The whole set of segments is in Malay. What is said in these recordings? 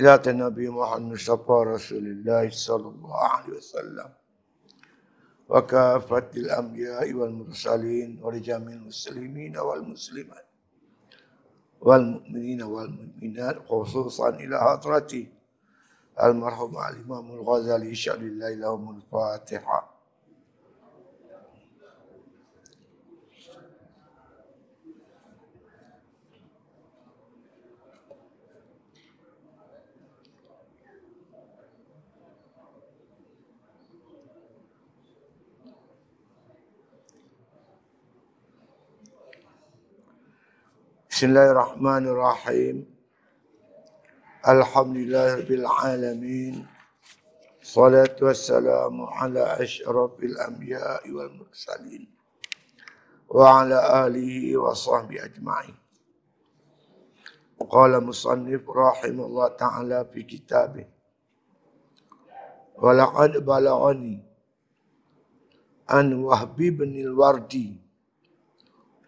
إلى النبي محمد صفى رسول الله صلى الله عليه وسلم وكافة الأنبياء والمرسلين ولجميع المسلمين والمسلمات والمؤمنين والمؤمنات خصوصا إلى حضرته المرحوم الإمام الغزالي شهد الله لهم الفاتحة بسم الله الرحمن الرحيم الحمد لله رب العالمين صلاة والسلام على أشرف الأنبياء والمرسلين وعلى آله وصحبه أجمعين قال مصنف رحمه الله تعالى في كتابه ولقد بلغني أن وهب بن الوردي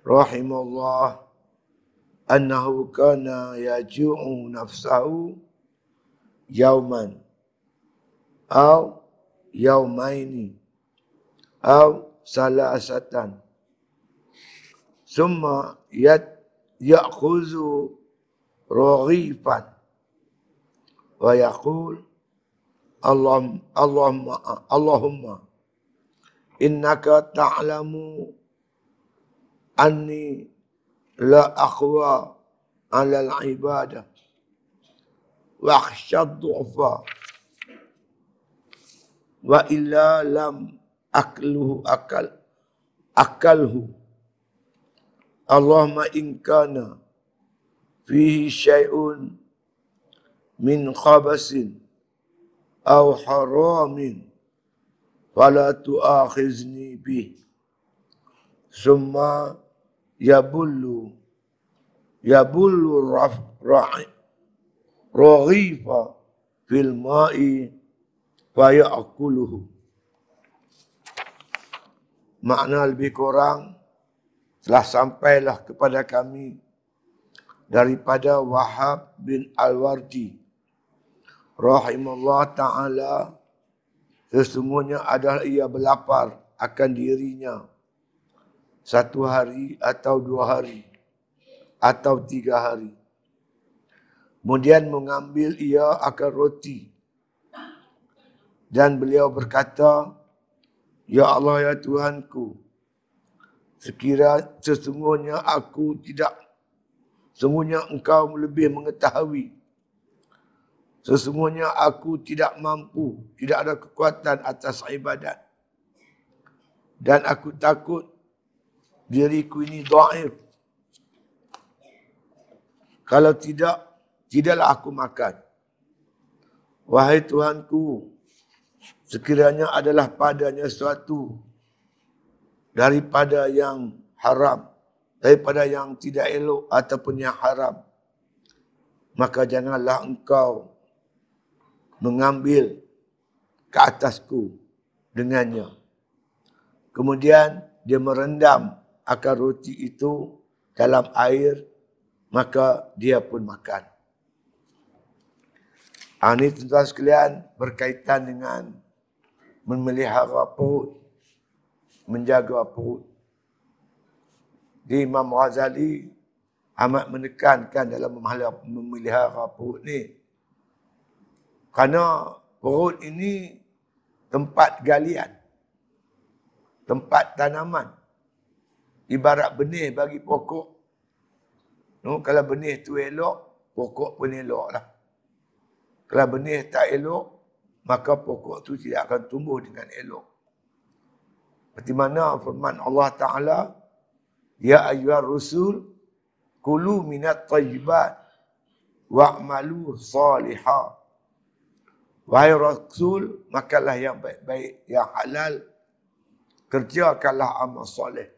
رحمه الله أنه كان يجوع نفسه يوما أو يومين أو ثلاثة ثم يأخذ رغيفا ويقول اللهم اللهم اللهم إنك تعلم أني لا أقوى على العبادة واخشى الضعفاء وإلا لم أكله أكل أكله اللهم إن كان فيه شيء من خبس أو حرام فلا تؤاخذني به ثم يبلو Ya yabullu rafra'i raghifa fil ma'i fa ya'kuluhu makna lebih kurang telah sampailah kepada kami daripada Wahab bin Al-Wardi rahimallahu taala sesungguhnya adalah ia berlapar akan dirinya satu hari atau dua hari atau tiga hari. Kemudian mengambil ia akan roti. Dan beliau berkata, Ya Allah, Ya Tuhanku, sekira sesungguhnya aku tidak, sesungguhnya engkau lebih mengetahui, sesungguhnya aku tidak mampu, tidak ada kekuatan atas ibadat. Dan aku takut diriku ini daif, kalau tidak, tidaklah aku makan. Wahai Tuhanku, sekiranya adalah padanya sesuatu daripada yang haram, daripada yang tidak elok ataupun yang haram, maka janganlah engkau mengambil ke atasku dengannya. Kemudian dia merendam akar roti itu dalam air maka dia pun makan. Ini ah, tuan-tuan sekalian berkaitan dengan memelihara perut, menjaga perut. Di Imam Ghazali amat menekankan dalam memelihara perut ni. Kerana perut ini tempat galian, tempat tanaman. Ibarat benih bagi pokok No, kalau benih tu elok, pokok pun elok lah. Kalau benih tak elok, maka pokok tu tidak akan tumbuh dengan elok. Seperti mana firman Allah Ta'ala, Ya ayyuhar rusul, kulu minat tayyibat, wa'malu saliha. Wahai Rasul, makanlah yang baik-baik, yang halal, kerjakanlah amal soleh.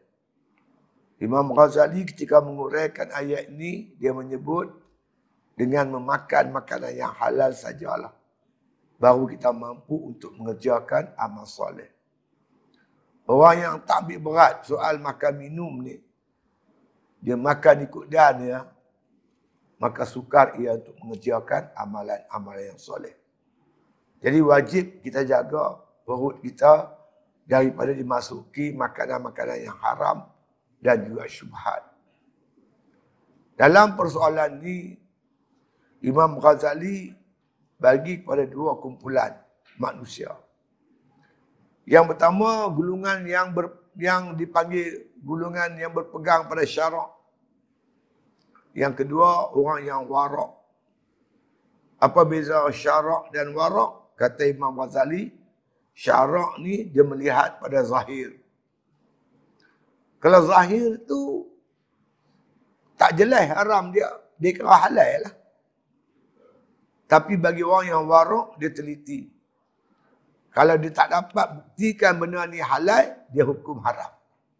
Imam Ghazali ketika menguraikan ayat ini, dia menyebut dengan memakan makanan yang halal sajalah. Baru kita mampu untuk mengerjakan amal soleh. Orang yang tak ambil berat soal makan minum ni, dia makan ikut dan ya, maka sukar ia untuk mengerjakan amalan-amalan yang soleh. Jadi wajib kita jaga perut kita daripada dimasuki makanan-makanan yang haram, dan juga syubhat. Dalam persoalan ini, Imam Ghazali bagi kepada dua kumpulan manusia. Yang pertama, gulungan yang ber, yang dipanggil gulungan yang berpegang pada syarak. Yang kedua, orang yang warak. Apa beza syarak dan warak? Kata Imam Ghazali, syarak ni dia melihat pada zahir. Kalau zahir tu tak jelas haram dia, dia kira halal lah. Tapi bagi orang yang warok dia teliti. Kalau dia tak dapat buktikan benda ni halal, dia hukum haram.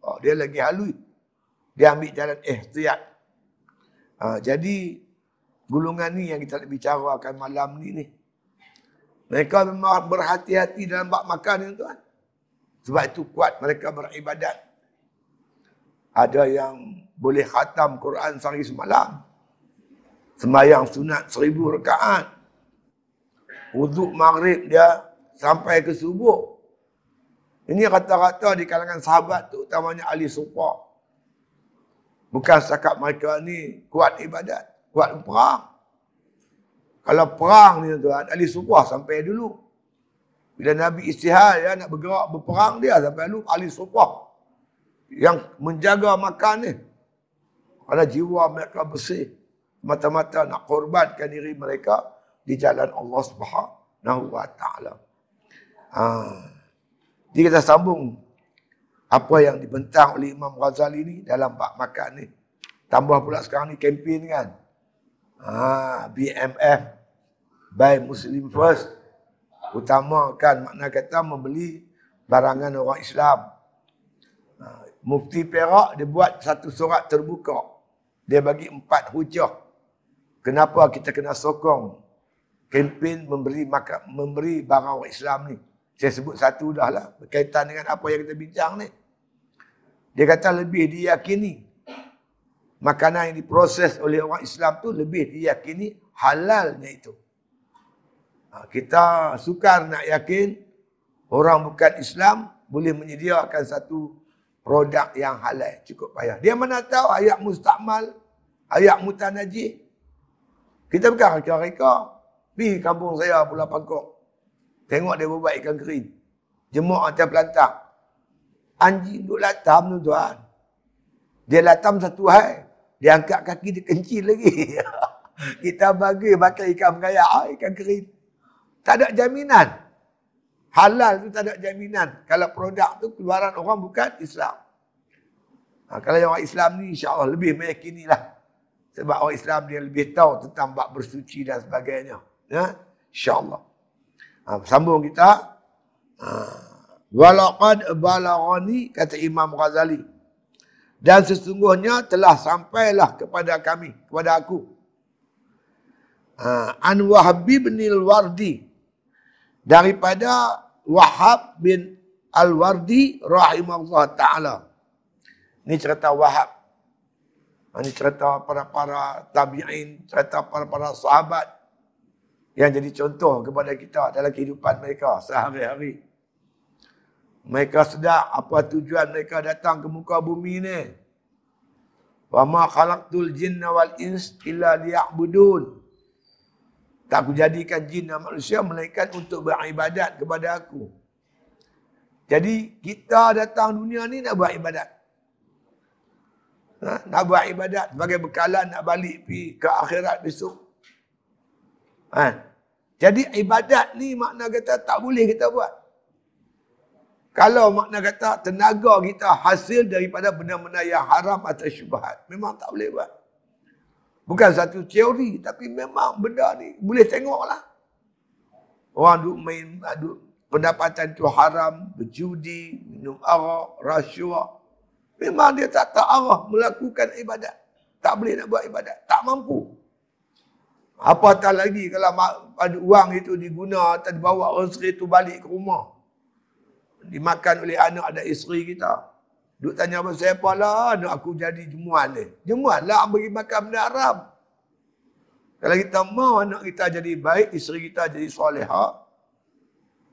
Oh, dia lagi halui. Dia ambil jalan eh ihtiyat. Ha, jadi, gulungan ni yang kita nak bicarakan malam ni ni. Mereka memang berhati-hati dalam bak makan ni tuan. Sebab itu kuat mereka beribadat ada yang boleh khatam Quran sehari semalam. Semayang sunat seribu rekaat. Wuduk maghrib dia sampai ke subuh. Ini rata-rata di kalangan sahabat utamanya ahli sufa. Bukan setakat mereka ni kuat ibadat, kuat perang. Kalau perang ni tuan, Ali sufa sampai dulu. Bila Nabi istihar ya, nak bergerak berperang dia sampai dulu Ali sufa yang menjaga makan ni. Kerana jiwa mereka bersih. Mata-mata nak korbankan diri mereka di jalan Allah Subhanahu Wa Taala. Ha. Jadi kita sambung apa yang dibentang oleh Imam Ghazali ni dalam bab makan ni. Tambah pula sekarang ni kempen kan. Ha, BMF by Muslim First utamakan makna kata membeli barangan orang Islam. Mufti Perak dia buat satu surat terbuka. Dia bagi empat hujah. Kenapa kita kena sokong kempen memberi maka, memberi barang orang Islam ni. Saya sebut satu dah lah berkaitan dengan apa yang kita bincang ni. Dia kata lebih diyakini makanan yang diproses oleh orang Islam tu lebih diyakini halalnya itu. Ha, kita sukar nak yakin orang bukan Islam boleh menyediakan satu produk yang halal cukup payah. Dia mana tahu ayat mustakmal, ayat mutanaji. Kita bukan reka-reka. Di kampung saya Pulau Pangkok. Tengok dia buat ikan kering. Jemuk atas pelantak. Anjing duduk latam tu tuan. Dia latam satu hari, Dia angkat kaki dia kencil lagi. Kita bagi pakai ikan berkaya. Ikan kering. Tak ada jaminan. Halal tu tak ada jaminan. Kalau produk tu keluaran orang bukan Islam. Ha, kalau yang orang Islam ni insyaAllah lebih meyakini lah. Sebab orang Islam dia lebih tahu tentang bak bersuci dan sebagainya. Ya? InsyaAllah. Ha, sambung kita. Ha. Walaqad balagani kata Imam Ghazali. Dan sesungguhnya telah sampailah kepada kami, kepada aku. Ha, An binil Wardi daripada Wahab bin Al-Wardi rahimahullah ta'ala. Ini cerita Wahab. Ini cerita para-para tabi'in, cerita para-para sahabat yang jadi contoh kepada kita dalam kehidupan mereka sehari-hari. Mereka sedar apa tujuan mereka datang ke muka bumi ni. Wa ma khalaqtul jinna wal ins illa liya'budun. Tak aku jadikan jin dan manusia melainkan untuk beribadat kepada aku. Jadi kita datang dunia ni nak buat ibadat. Ha? Nak buat ibadat sebagai bekalan nak balik pi ke akhirat besok. Ha? Jadi ibadat ni makna kata tak boleh kita buat. Kalau makna kata tenaga kita hasil daripada benda-benda yang haram atau syubhat, memang tak boleh buat. Bukan satu teori tapi memang benda ni boleh tengoklah. Orang duk main aduk pendapatan tu haram, berjudi, minum arak, rasuah. Memang dia tak tahu arah melakukan ibadat. Tak boleh nak buat ibadat. Tak mampu. Apa tak lagi kalau ada uang itu diguna atau dibawa rezeki itu balik ke rumah. Dimakan oleh anak ada isteri kita. Duk tanya apa siapa lah nak aku jadi jemuan ni. Jemuan lah bagi makan benda haram. Kalau kita mau anak kita jadi baik, isteri kita jadi soleha,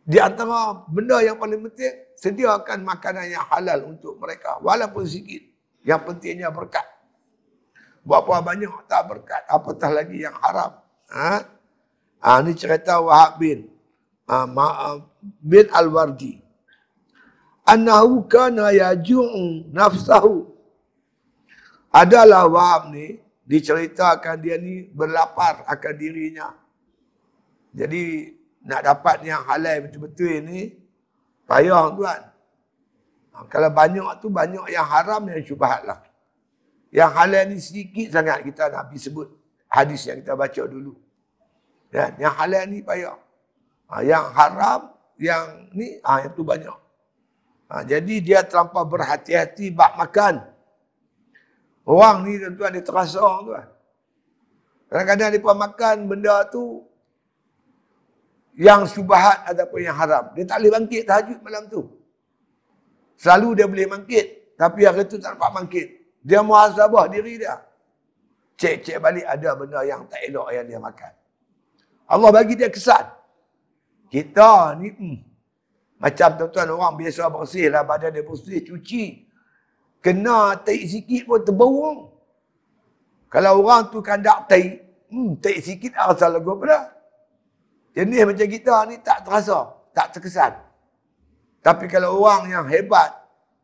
di antara benda yang paling penting, sediakan makanan yang halal untuk mereka. Walaupun sikit. Yang pentingnya berkat. Berapa banyak tak berkat. Apatah lagi yang haram. Ha? Ha, ini cerita Wahab bin. Ha, ha bin Al-Wardi anahu kana yaju'u nafsahu adalah Wahab ni diceritakan dia ni berlapar akan dirinya jadi nak dapat yang halal betul-betul ni payah tuan ha, kalau banyak tu banyak yang haram yang syubhat lah yang halal ni sedikit sangat kita nak pergi sebut hadis yang kita baca dulu dan ya, yang halal ni payah ha, yang haram yang ni ah yang tu banyak Ha, jadi dia terlampau berhati-hati bak makan. Orang ni tuan-tuan dia terasa orang tuan. Kadang-kadang dia pun makan benda tu yang subahat ataupun yang haram. Dia tak boleh bangkit tahajud malam tu. Selalu dia boleh bangkit. Tapi hari tu tak dapat bangkit. Dia muhasabah diri dia. Cek-cek balik ada benda yang tak elok yang dia makan. Allah bagi dia kesan. Kita ni hmm, macam tuan-tuan orang biasa bersih lah badan dia bersih, cuci. Kena taik sikit pun terbau. Kalau orang tu kan tak taik, hmm, taik sikit rasa lega pula. Jenis macam kita ni tak terasa, tak terkesan. Tapi kalau orang yang hebat,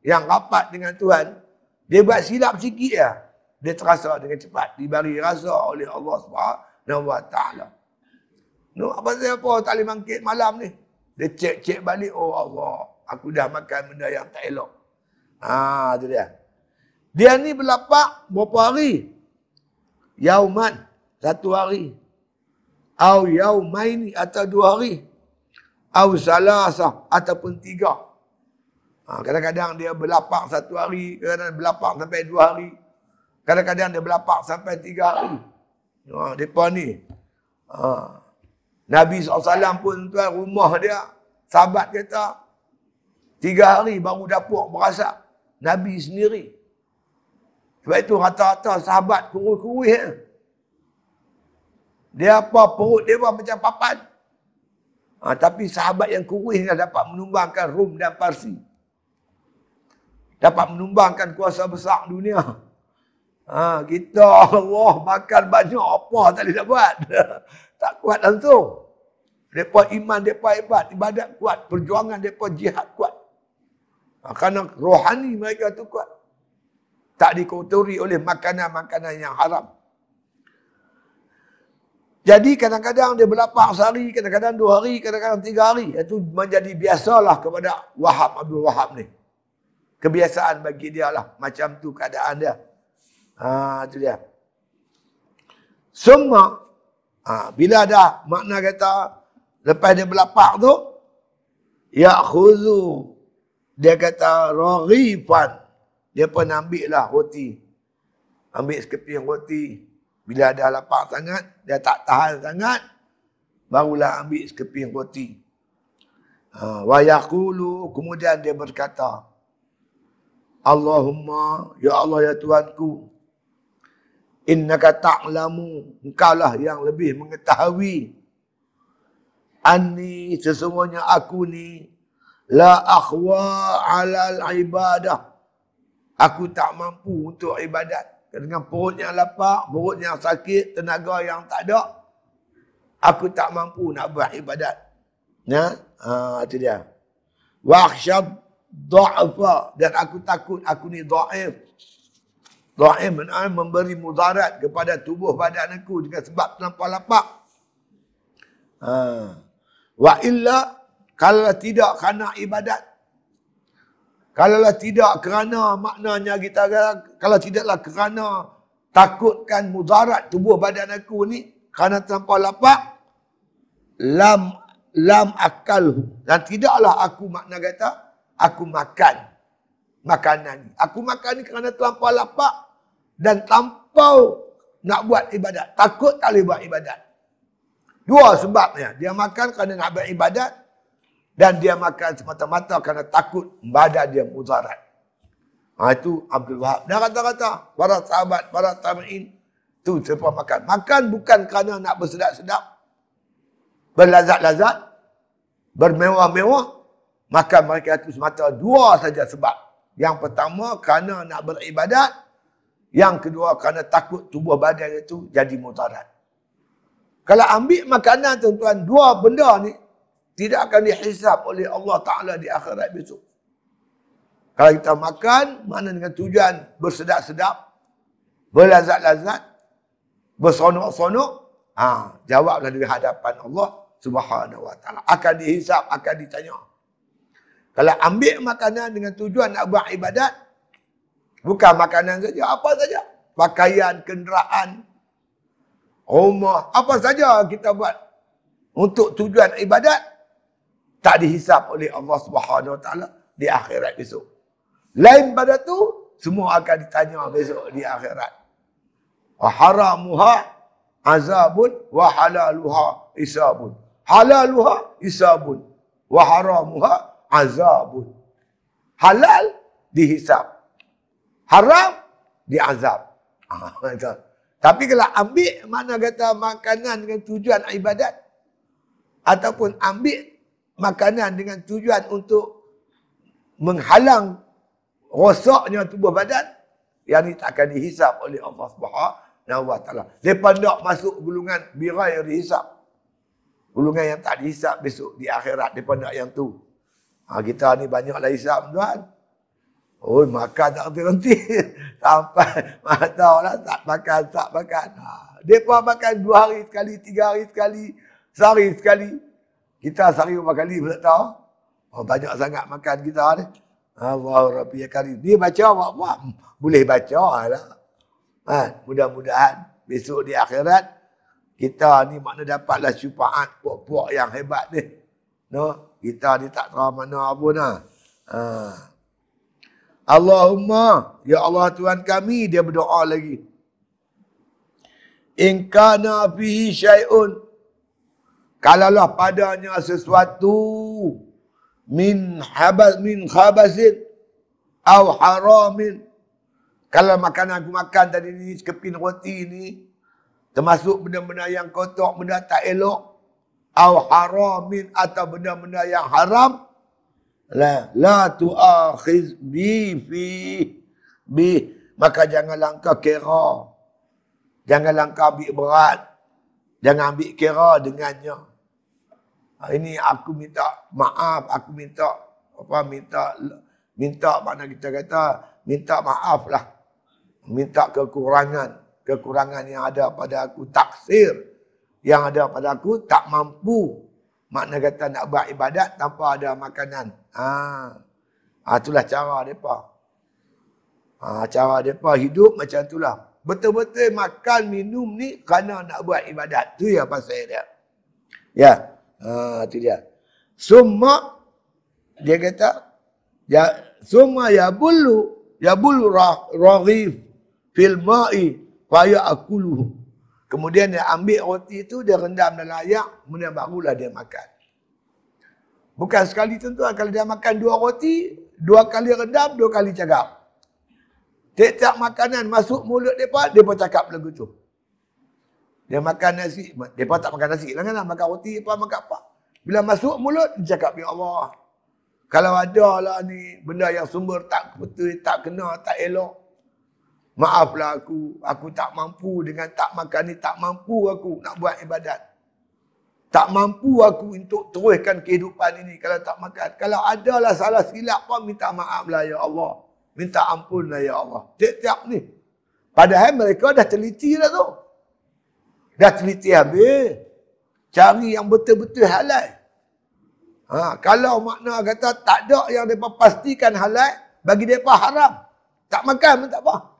yang rapat dengan Tuhan, dia buat silap sikit ya. Dia terasa dengan cepat. Diberi rasa oleh Allah SWT. No, apa-apa tak boleh bangkit malam ni. Dia cek-cek balik, oh Allah, aku dah makan benda yang tak elok. Ha, tu dia. Dia ni berlapak berapa hari? Yauman, satu hari. Au yaumaini atau dua hari. Au salasah ataupun tiga. Ha, kadang-kadang dia berlapak satu hari, kadang-kadang berlapak sampai dua hari. Kadang-kadang dia berlapak sampai tiga hari. Ha, mereka ni. Ha, Nabi SAW pun tuan rumah dia, sahabat kata, tiga hari baru dapur berasa Nabi sendiri. Sebab itu rata-rata sahabat kurus-kurus. Ya. Dia apa perut dia apa macam papan. Ha, tapi sahabat yang kurus yang dapat menumbangkan Rum dan Parsi. Dapat menumbangkan kuasa besar dunia. Ha, kita Allah makan banyak apa tak boleh nak tak kuat langsung. Mereka iman, mereka hebat. Ibadat kuat. Perjuangan mereka jihad kuat. Ha, kerana rohani mereka tu kuat. Tak dikotori oleh makanan-makanan yang haram. Jadi kadang-kadang dia berlapak sehari, kadang-kadang dua hari, kadang-kadang tiga hari. Itu menjadi biasalah kepada Wahab Abdul Wahab ni. Kebiasaan bagi dia lah. Macam tu keadaan dia. Ha, tu dia. Semua Ha, bila dah makna kata lepas dia berlapak tu ya khuzu dia kata raghifan dia pun ambil lah roti ambil sekeping roti bila dah lapar sangat dia tak tahan sangat barulah ambil sekeping roti ha wa yaqulu kemudian dia berkata Allahumma ya Allah ya Tuanku innaka ta'lamu engkaulah yang lebih mengetahui Ani sesungguhnya aku ni la akhwa alal ibadah aku tak mampu untuk ibadat dengan perut yang lapar, perut yang sakit, tenaga yang tak ada aku tak mampu nak buat ibadat ya ha itu dia wa akhsha dan aku takut aku ni dhaif Ta'im an'am memberi mudarat kepada tubuh badan aku dengan sebab terlampau lapak. Ha. Wa illa kalau tidak kerana ibadat. Kalau tidak kerana maknanya kita kalau tidaklah kerana takutkan mudarat tubuh badan aku ni kerana terlampau lapar lam lam akal dan tidaklah aku makna kata aku makan makanan aku makan ni kerana terlampau lapar dan tampau nak buat ibadat. Takut tak boleh buat ibadat. Dua sebabnya. Dia makan kerana nak buat ibadat dan dia makan semata-mata kerana takut badan dia mudarat. Ha, itu Abdul Wahab. Dan kata-kata para sahabat, para tamin tu siapa makan. Makan bukan kerana nak bersedap-sedap. Berlazat-lazat. Bermewah-mewah. Makan mereka itu semata dua saja sebab. Yang pertama kerana nak beribadat. Yang kedua kerana takut tubuh badan itu jadi mutarat. Kalau ambil makanan tuan-tuan, dua benda ni tidak akan dihisap oleh Allah Ta'ala di akhirat besok. Kalau kita makan, mana dengan tujuan bersedap-sedap, berlazat-lazat, bersonok-sonok, ha, jawablah di hadapan Allah Subhanahu Wa Ta'ala. Akan dihisap, akan ditanya. Kalau ambil makanan dengan tujuan nak buat ibadat, Bukan makanan saja, apa saja. Pakaian, kenderaan, rumah, apa saja kita buat untuk tujuan ibadat tak dihisap oleh Allah Subhanahu Wa di akhirat besok. Lain pada tu semua akan ditanya besok di akhirat. Haramuha azabun wa halaluha isabun. Halaluha isabun wa haramuha azabun. Halal dihisap haram diazab. Ha, ah, Tapi kalau ambil mana kata makanan dengan tujuan ibadat ataupun ambil makanan dengan tujuan untuk menghalang rosaknya tubuh badan yang ini tak akan dihisap oleh Allah Subhanahu wa taala. Depa nak masuk gulungan birai yang dihisap. Gulungan yang tak dihisap besok di akhirat depa nak yang tu. Ha, kita ni banyaklah hisap tuan. Oh, makan tak henti-henti. Sampai, mak lah, tak makan, tak makan. Ha. Dia pun makan dua hari sekali, tiga hari sekali, sehari sekali. Kita sehari berapa kali pun tahu. Oh, banyak sangat makan kita ni. Allah Rabbi Yakari. Dia baca apa-apa. Boleh baca lah. Ha, mudah-mudahan besok di akhirat, kita ni makna dapatlah syupaat puak-puak yang hebat ni. No? Kita ni tak tahu mana pun lah. Ha. Allahumma ya Allah Tuhan kami dia berdoa lagi in kana fihi syai'un kalaulah padanya sesuatu min habas min khabasin au haramin kalau makanan aku makan tadi ni keping roti ni termasuk benda-benda yang kotor benda tak elok au haramin atau benda-benda yang haram La, la tu'akhiz bi fi bi maka jangan langkah kira. Jangan langkah ambil berat. Jangan ambil kira dengannya. Ha, ini aku minta maaf, aku minta apa minta minta mana kita kata minta maaf lah. Minta kekurangan, kekurangan yang ada pada aku taksir yang ada pada aku tak mampu Makna kata nak buat ibadat tanpa ada makanan. Ha. ha itulah cara mereka. Ha, cara mereka hidup macam itulah. Betul-betul makan, minum ni kerana nak buat ibadat. Tu ya pasal dia. Ya. Ha, tu dia. Semua dia kata ya semua ya bulu ya bulu ra, ragif fil ma'i fa Kemudian dia ambil roti itu, dia rendam dalam air, kemudian barulah dia makan. Bukan sekali tentu kalau dia makan dua roti, dua kali rendam, dua kali cakap. Tiap-tiap makanan masuk mulut mereka, mereka cakap lagu tu. Dia makan nasi, mereka tak makan nasi, lah kan? makan roti, apa, makan apa. Bila masuk mulut, dia cakap, Ya Allah, kalau ada lah ni benda yang sumber tak betul, tak kena, tak elok, Maaflah aku, aku tak mampu dengan tak makan ni, tak mampu aku nak buat ibadat. Tak mampu aku untuk teruskan kehidupan ini kalau tak makan. Kalau adalah salah silap pun minta maaflah ya Allah. Minta ampunlah ya Allah. Tiap-tiap ni. Padahal mereka dah teliti lah tu. Dah teliti habis. Cari yang betul-betul halal. Ha, kalau makna kata tak ada yang mereka pastikan halal, bagi mereka haram. Tak makan pun tak apa.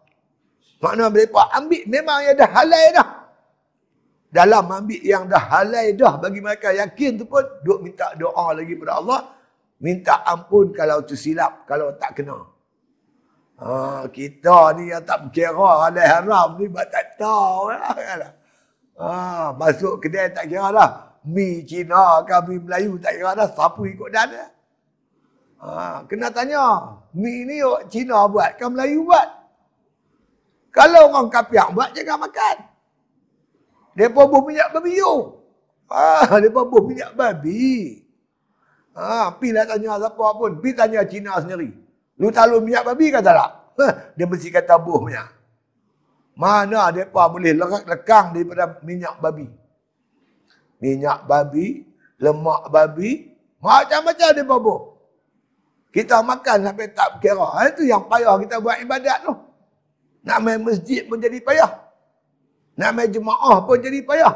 Makna mereka ambil memang yang dah halai dah. Dalam ambil yang dah halai dah bagi mereka yakin tu pun duk minta doa lagi pada Allah. Minta ampun kalau tersilap, kalau tak kena. Ha, kita ni yang tak kira halai haram ni buat tak tahu lah. Kan? Ha, masuk kedai tak kira lah. Mi Cina ke mi Melayu tak kira lah. Siapa ikut dana? Ha, kena tanya. Mi ni oh, Cina buat ke Melayu buat? Kalau orang kapiak buat, jangan makan. Depa pun ah, buah minyak babi Ah, depa pun minyak babi. Ah, pi lah tanya siapa pun. Pi tanya Cina sendiri. Lu talu minyak babi kata tak? Hah, dia mesti kata buah minyak. Mana depa boleh lekang daripada minyak babi? Minyak babi, lemak babi, macam-macam depa buah. Kita makan sampai tak kira. Ah, itu yang payah kita buat ibadat tu. No? Nak main masjid pun jadi payah. Nak main jemaah pun jadi payah.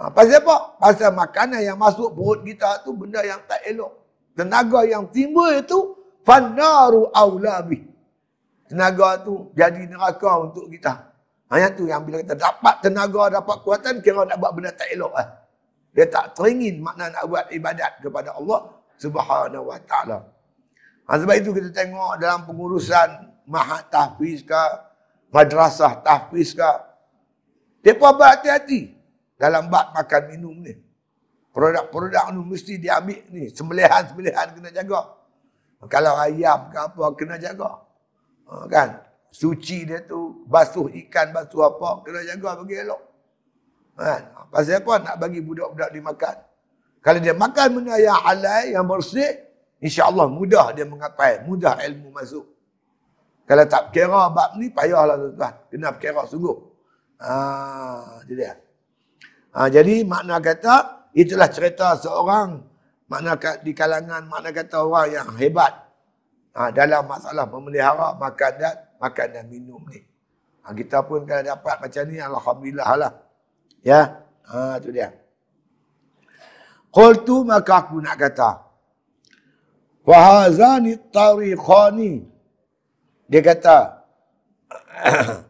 Ha, pasal apa? Pasal makanan yang masuk perut kita tu benda yang tak elok. Tenaga yang timbul itu fanaru aulabi. Tenaga tu jadi neraka untuk kita. Ha, yang tu yang bila kita dapat tenaga, dapat kuatan, kira nak buat benda tak elok. Eh. Dia tak teringin makna nak buat ibadat kepada Allah subhanahu wa ta'ala. Ha, sebab itu kita tengok dalam pengurusan mahat tahfiz ke, madrasah tahfiz ke. Mereka berhati-hati dalam bak makan minum ni. Produk-produk ni mesti diambil ni. Sembelihan-sembelihan kena jaga. Kalau ayam ke apa kena jaga. Ha, kan? Suci dia tu, basuh ikan, basuh apa, kena jaga bagi elok. Kan? Ha, pasal apa nak bagi budak-budak dimakan. Kalau dia makan benda yang halal, yang bersih, insyaAllah mudah dia mengapai, mudah ilmu masuk. Kalau tak kira bab ni payahlah tuan-tuan. Kena kira sungguh. Ha, dia. dia. Ha, jadi makna kata itulah cerita seorang makna di kalangan makna kata orang yang hebat ha, dalam masalah memelihara makan dan makan dan minum ni. Ha, kita pun kalau dapat macam ni alhamdulillah lah. Ya. Ha tu dia. Qultu maka aku nak kata. Wa hazani tariqani dia kata,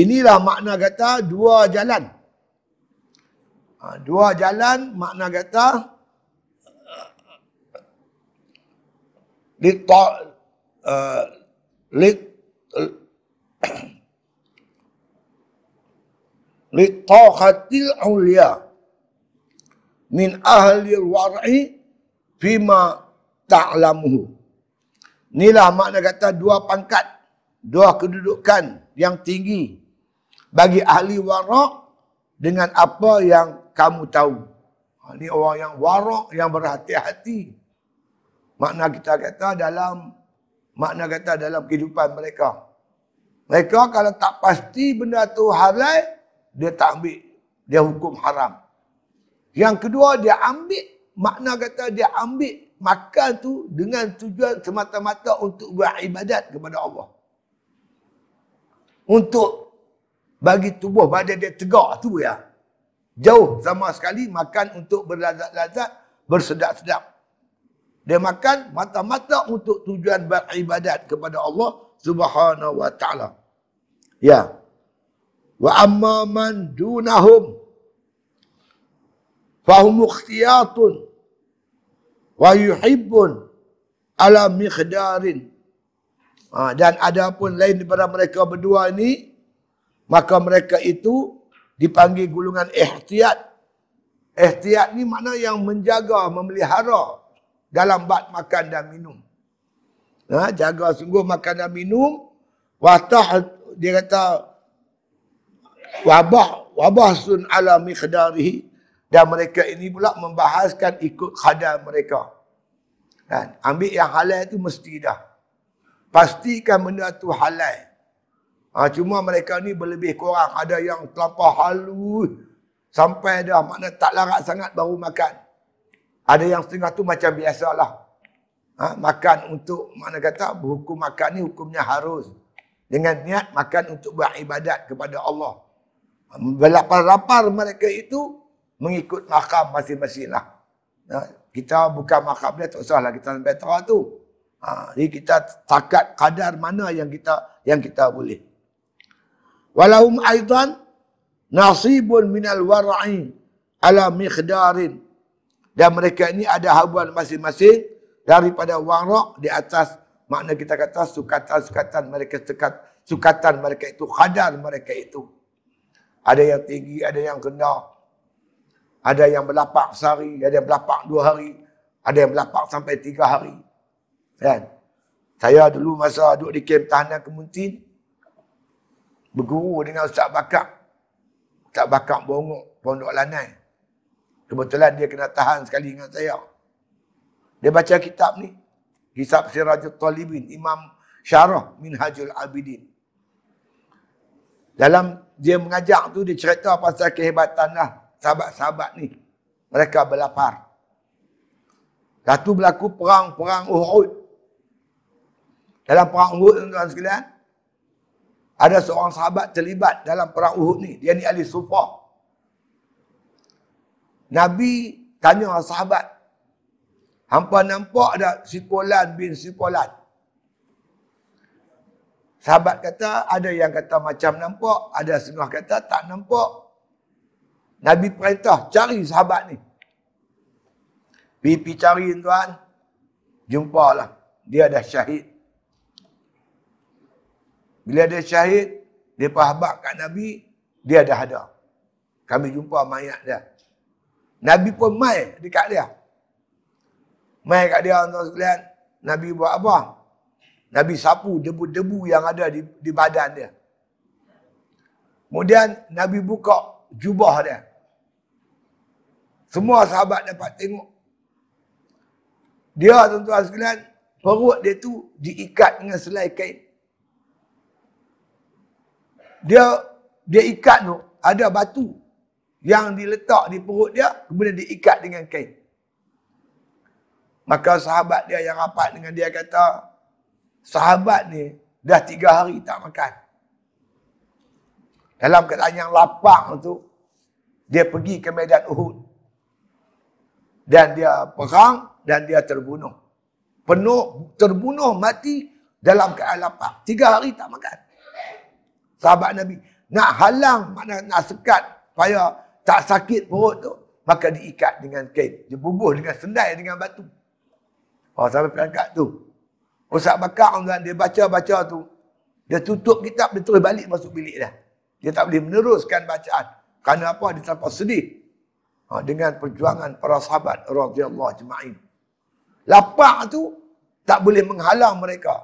inilah makna kata dua jalan. Ha, dua jalan makna kata li ta uh, li li taqatil ulia min ahli warai bima ta'lamuhu inilah makna kata dua pangkat dua kedudukan yang tinggi bagi ahli warak dengan apa yang kamu tahu. Ini ha, orang yang warak, yang berhati-hati. Makna kita kata dalam makna kata dalam kehidupan mereka. Mereka kalau tak pasti benda tu halal, dia tak ambil. Dia hukum haram. Yang kedua, dia ambil makna kata dia ambil makan tu dengan tujuan semata-mata untuk buat ibadat kepada Allah untuk bagi tubuh badan dia tegak tu ya. Jauh sama sekali makan untuk berlazat-lazat, bersedap-sedap. Dia makan mata-mata untuk tujuan beribadat kepada Allah Subhanahu wa taala. Ya. Wa amma man dunahum fahum ikhtiyatun wa yuhibbun ala miqdarin Ha, dan ada pun lain daripada mereka berdua ini, maka mereka itu dipanggil gulungan ihtiyat. Ihtiyat ni mana yang menjaga, memelihara dalam bat makan dan minum. Ha, jaga sungguh makan dan minum. Watah dia kata wabah wabah sun ala mikhdarihi dan mereka ini pula membahaskan ikut khadar mereka. Kan? Ambil yang halal itu mesti dah pastikan benda tu halal. Ha, cuma mereka ni berlebih kurang. Ada yang terlalu halus. Sampai dah makna tak larat sangat baru makan. Ada yang setengah tu macam biasalah. Ha, makan untuk mana kata hukum makan ni hukumnya harus. Dengan niat makan untuk beribadat kepada Allah. Lapar-lapar mereka itu mengikut makam masing-masing lah. Ha, kita bukan makam dia tak usahlah kita sampai terang tu. Ha, jadi kita takat kadar mana yang kita yang kita boleh. Walahum aidan nasibun minal wara'i ala miqdarin. Dan mereka ini ada habuan masing-masing daripada warak di atas makna kita kata sukatan-sukatan mereka sukat sukatan mereka itu kadar mereka itu. Ada yang tinggi, ada yang rendah. Ada yang berlapak sehari, ada yang berlapak dua hari. Ada yang berlapak sampai tiga hari. Kan? Saya dulu masa duduk di kem tahanan kemuntin, berguru dengan Ustaz Bakak. Ustaz Bakak bongok pondok lanai. Kebetulan dia kena tahan sekali dengan saya. Dia baca kitab ni. Hisab Sirajul Talibin. Imam Syarah Minhajul Abidin. Dalam dia mengajak tu dia cerita pasal kehebatan lah sahabat-sahabat ni. Mereka berlapar. Lepas tu berlaku perang-perang Uhud dalam perang Uhud tuan-tuan sekalian ada seorang sahabat terlibat dalam perang Uhud ni dia ni ahli sufah Nabi tanya sahabat hampa nampak ada Sipolan bin Sipolan sahabat kata ada yang kata macam nampak ada setengah kata tak nampak Nabi perintah cari sahabat ni Pipi cari tuan jumpalah dia dah syahid bila dia syahid, dia pahabak kat Nabi, dia dah ada. Kami jumpa mayat dia. Nabi pun mai dekat dia. Mai kat dia, tuan sekalian. Nabi buat apa? Nabi sapu debu-debu yang ada di, di badan dia. Kemudian Nabi buka jubah dia. Semua sahabat dapat tengok. Dia tuan-tuan sekalian, perut dia tu diikat dengan selai kain dia dia ikat tu ada batu yang diletak di perut dia kemudian diikat dengan kain. Maka sahabat dia yang rapat dengan dia kata sahabat ni dah tiga hari tak makan. Dalam keadaan yang lapang tu dia pergi ke medan Uhud dan dia perang dan dia terbunuh. Penuh terbunuh mati dalam keadaan lapang Tiga hari tak makan sahabat Nabi. Nak halang, nak sekat supaya tak sakit perut tu. Maka diikat dengan kain. Dia bubuh dengan sendai, dengan batu. Oh, sampai perangkat tu. Ustaz oh, Bakar, Allah, dia baca-baca tu. Dia tutup kitab, dia terus balik masuk bilik dah. Dia tak boleh meneruskan bacaan. Kerana apa? Dia sampai sedih. Ha, dengan perjuangan para sahabat. Radiyallahu jema'in. Lapak tu tak boleh menghalang mereka.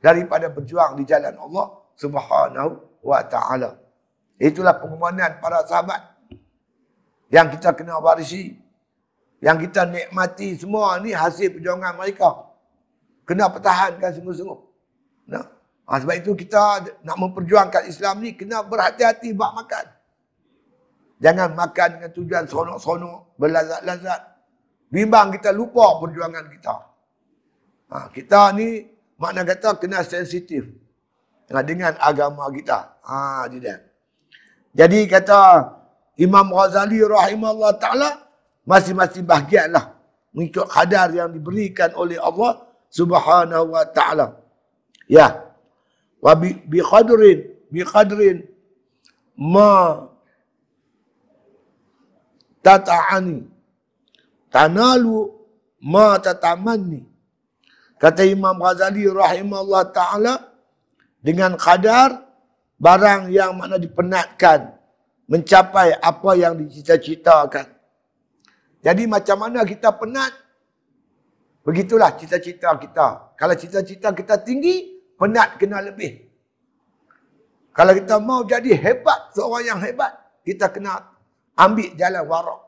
Daripada berjuang di jalan Allah subhanahu wa ta'ala. Itulah pengumuman para sahabat yang kita kena warisi. Yang kita nikmati semua ni hasil perjuangan mereka. Kena pertahankan semua sungguh Nah. Ha, sebab itu kita nak memperjuangkan Islam ni kena berhati-hati bab makan. Jangan makan dengan tujuan seronok-seronok, berlazat-lazat. Bimbang kita lupa perjuangan kita. Ha, kita ni makna kata kena sensitif dengan agama kita. Ha dia. dia. Jadi kata Imam Ghazali rahimahullah taala masih masih bahagianlah mengikut kadar yang diberikan oleh Allah Subhanahu wa taala. Ya. Wa bi, bi khadrin bi khadrin, ma tata'ani tanalu ma tatamanni. Kata Imam Ghazali rahimahullah taala dengan kadar barang yang mana dipenatkan mencapai apa yang dicita-citakan. Jadi macam mana kita penat, begitulah cita-cita kita. Kalau cita-cita kita tinggi, penat kena lebih. Kalau kita mau jadi hebat, seorang yang hebat, kita kena ambil jalan warak.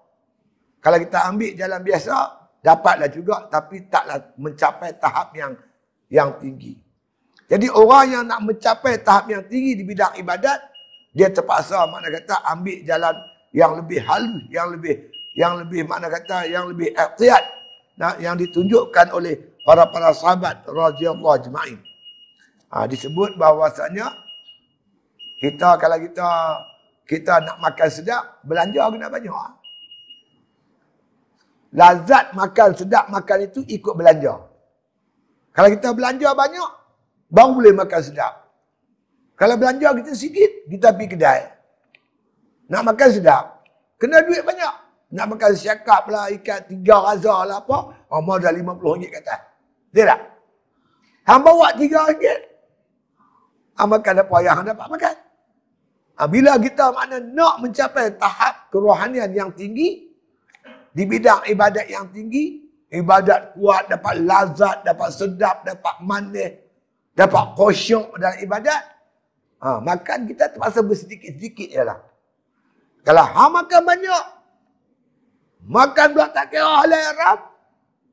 Kalau kita ambil jalan biasa, dapatlah juga tapi taklah mencapai tahap yang yang tinggi. Jadi orang yang nak mencapai tahap yang tinggi di bidang ibadat, dia terpaksa makna kata ambil jalan yang lebih halus, yang lebih yang lebih makna kata yang lebih iqtiat nah, yang ditunjukkan oleh para para sahabat radhiyallahu ajma'in. Ha, disebut bahawasanya kita kalau kita kita nak makan sedap, belanja kena banyak. Lazat makan sedap makan itu ikut belanja. Kalau kita belanja banyak, Bang boleh makan sedap. Kalau belanja kita sikit, kita pergi kedai. Nak makan sedap, kena duit banyak. Nak makan siakap lah, ikat tiga raza lah apa, Omar oh, dah lima puluh ringgit kata. Betul tak? Han bawa tiga ringgit, Han makan apa yang Han dapat makan. Ah, bila kita mana nak mencapai tahap kerohanian yang tinggi, di bidang ibadat yang tinggi, ibadat kuat, dapat lazat, dapat sedap, dapat manis, dapat khusyuk dalam ibadat, ha, makan kita terpaksa bersedikit-sedikit je lah. Kalau ha makan banyak, makan pula tak kira halal haram,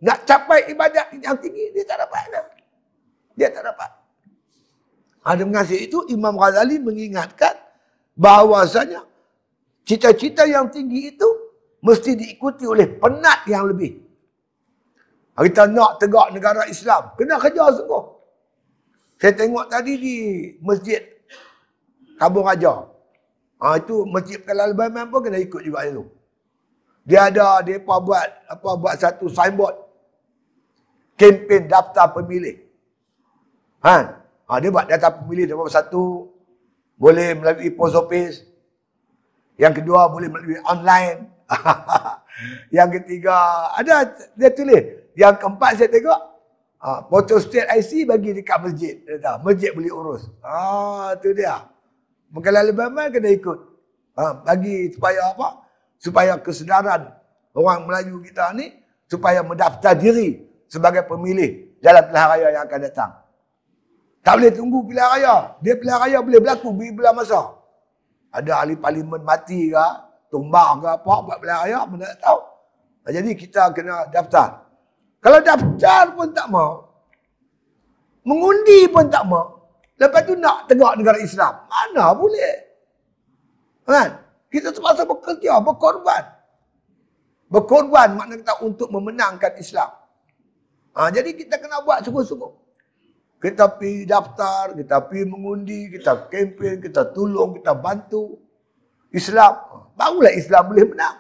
nak capai ibadat yang tinggi, dia tak dapat lah. Dia tak dapat. Ada ha, mengasih itu, Imam Ghazali mengingatkan bahawasanya cita-cita yang tinggi itu mesti diikuti oleh penat yang lebih. Kita nak tegak negara Islam, kena kerja sungguh. Saya tengok tadi di masjid Kabung Raja. Ha, itu masjid Kalal Baiman pun kena ikut juga itu. Dia ada, dia pun buat, apa, buat satu signboard. Kempen daftar pemilih. Ha? ha dia buat daftar pemilih daftar satu. Boleh melalui post office. Yang kedua boleh melalui online. yang ketiga, ada dia tulis. Yang keempat saya tengok, Ha, ah, motor state IC bagi dekat masjid. Dia tahu, masjid boleh urus. Ha, tu dia. lebih Alabama kena ikut. Ha, bagi supaya apa? Supaya kesedaran orang Melayu kita ni supaya mendaftar diri sebagai pemilih dalam pilihan raya yang akan datang. Tak boleh tunggu pilihan raya. Dia pilihan raya boleh berlaku bila bila masa. Ada ahli parlimen mati ke, tumbang ke apa buat pilihan raya, mana tahu. Jadi kita kena daftar. Kalau daftar pun tak mau. Mengundi pun tak mau. Lepas tu nak tegak negara Islam. Mana boleh? Kan? Kita terpaksa bekerja, berkorban. Berkorban makna kita untuk memenangkan Islam. Ha, jadi kita kena buat sungguh-sungguh. Kita pergi daftar, kita pergi mengundi, kita kempen, kita tolong, kita bantu. Islam, ha, barulah Islam boleh menang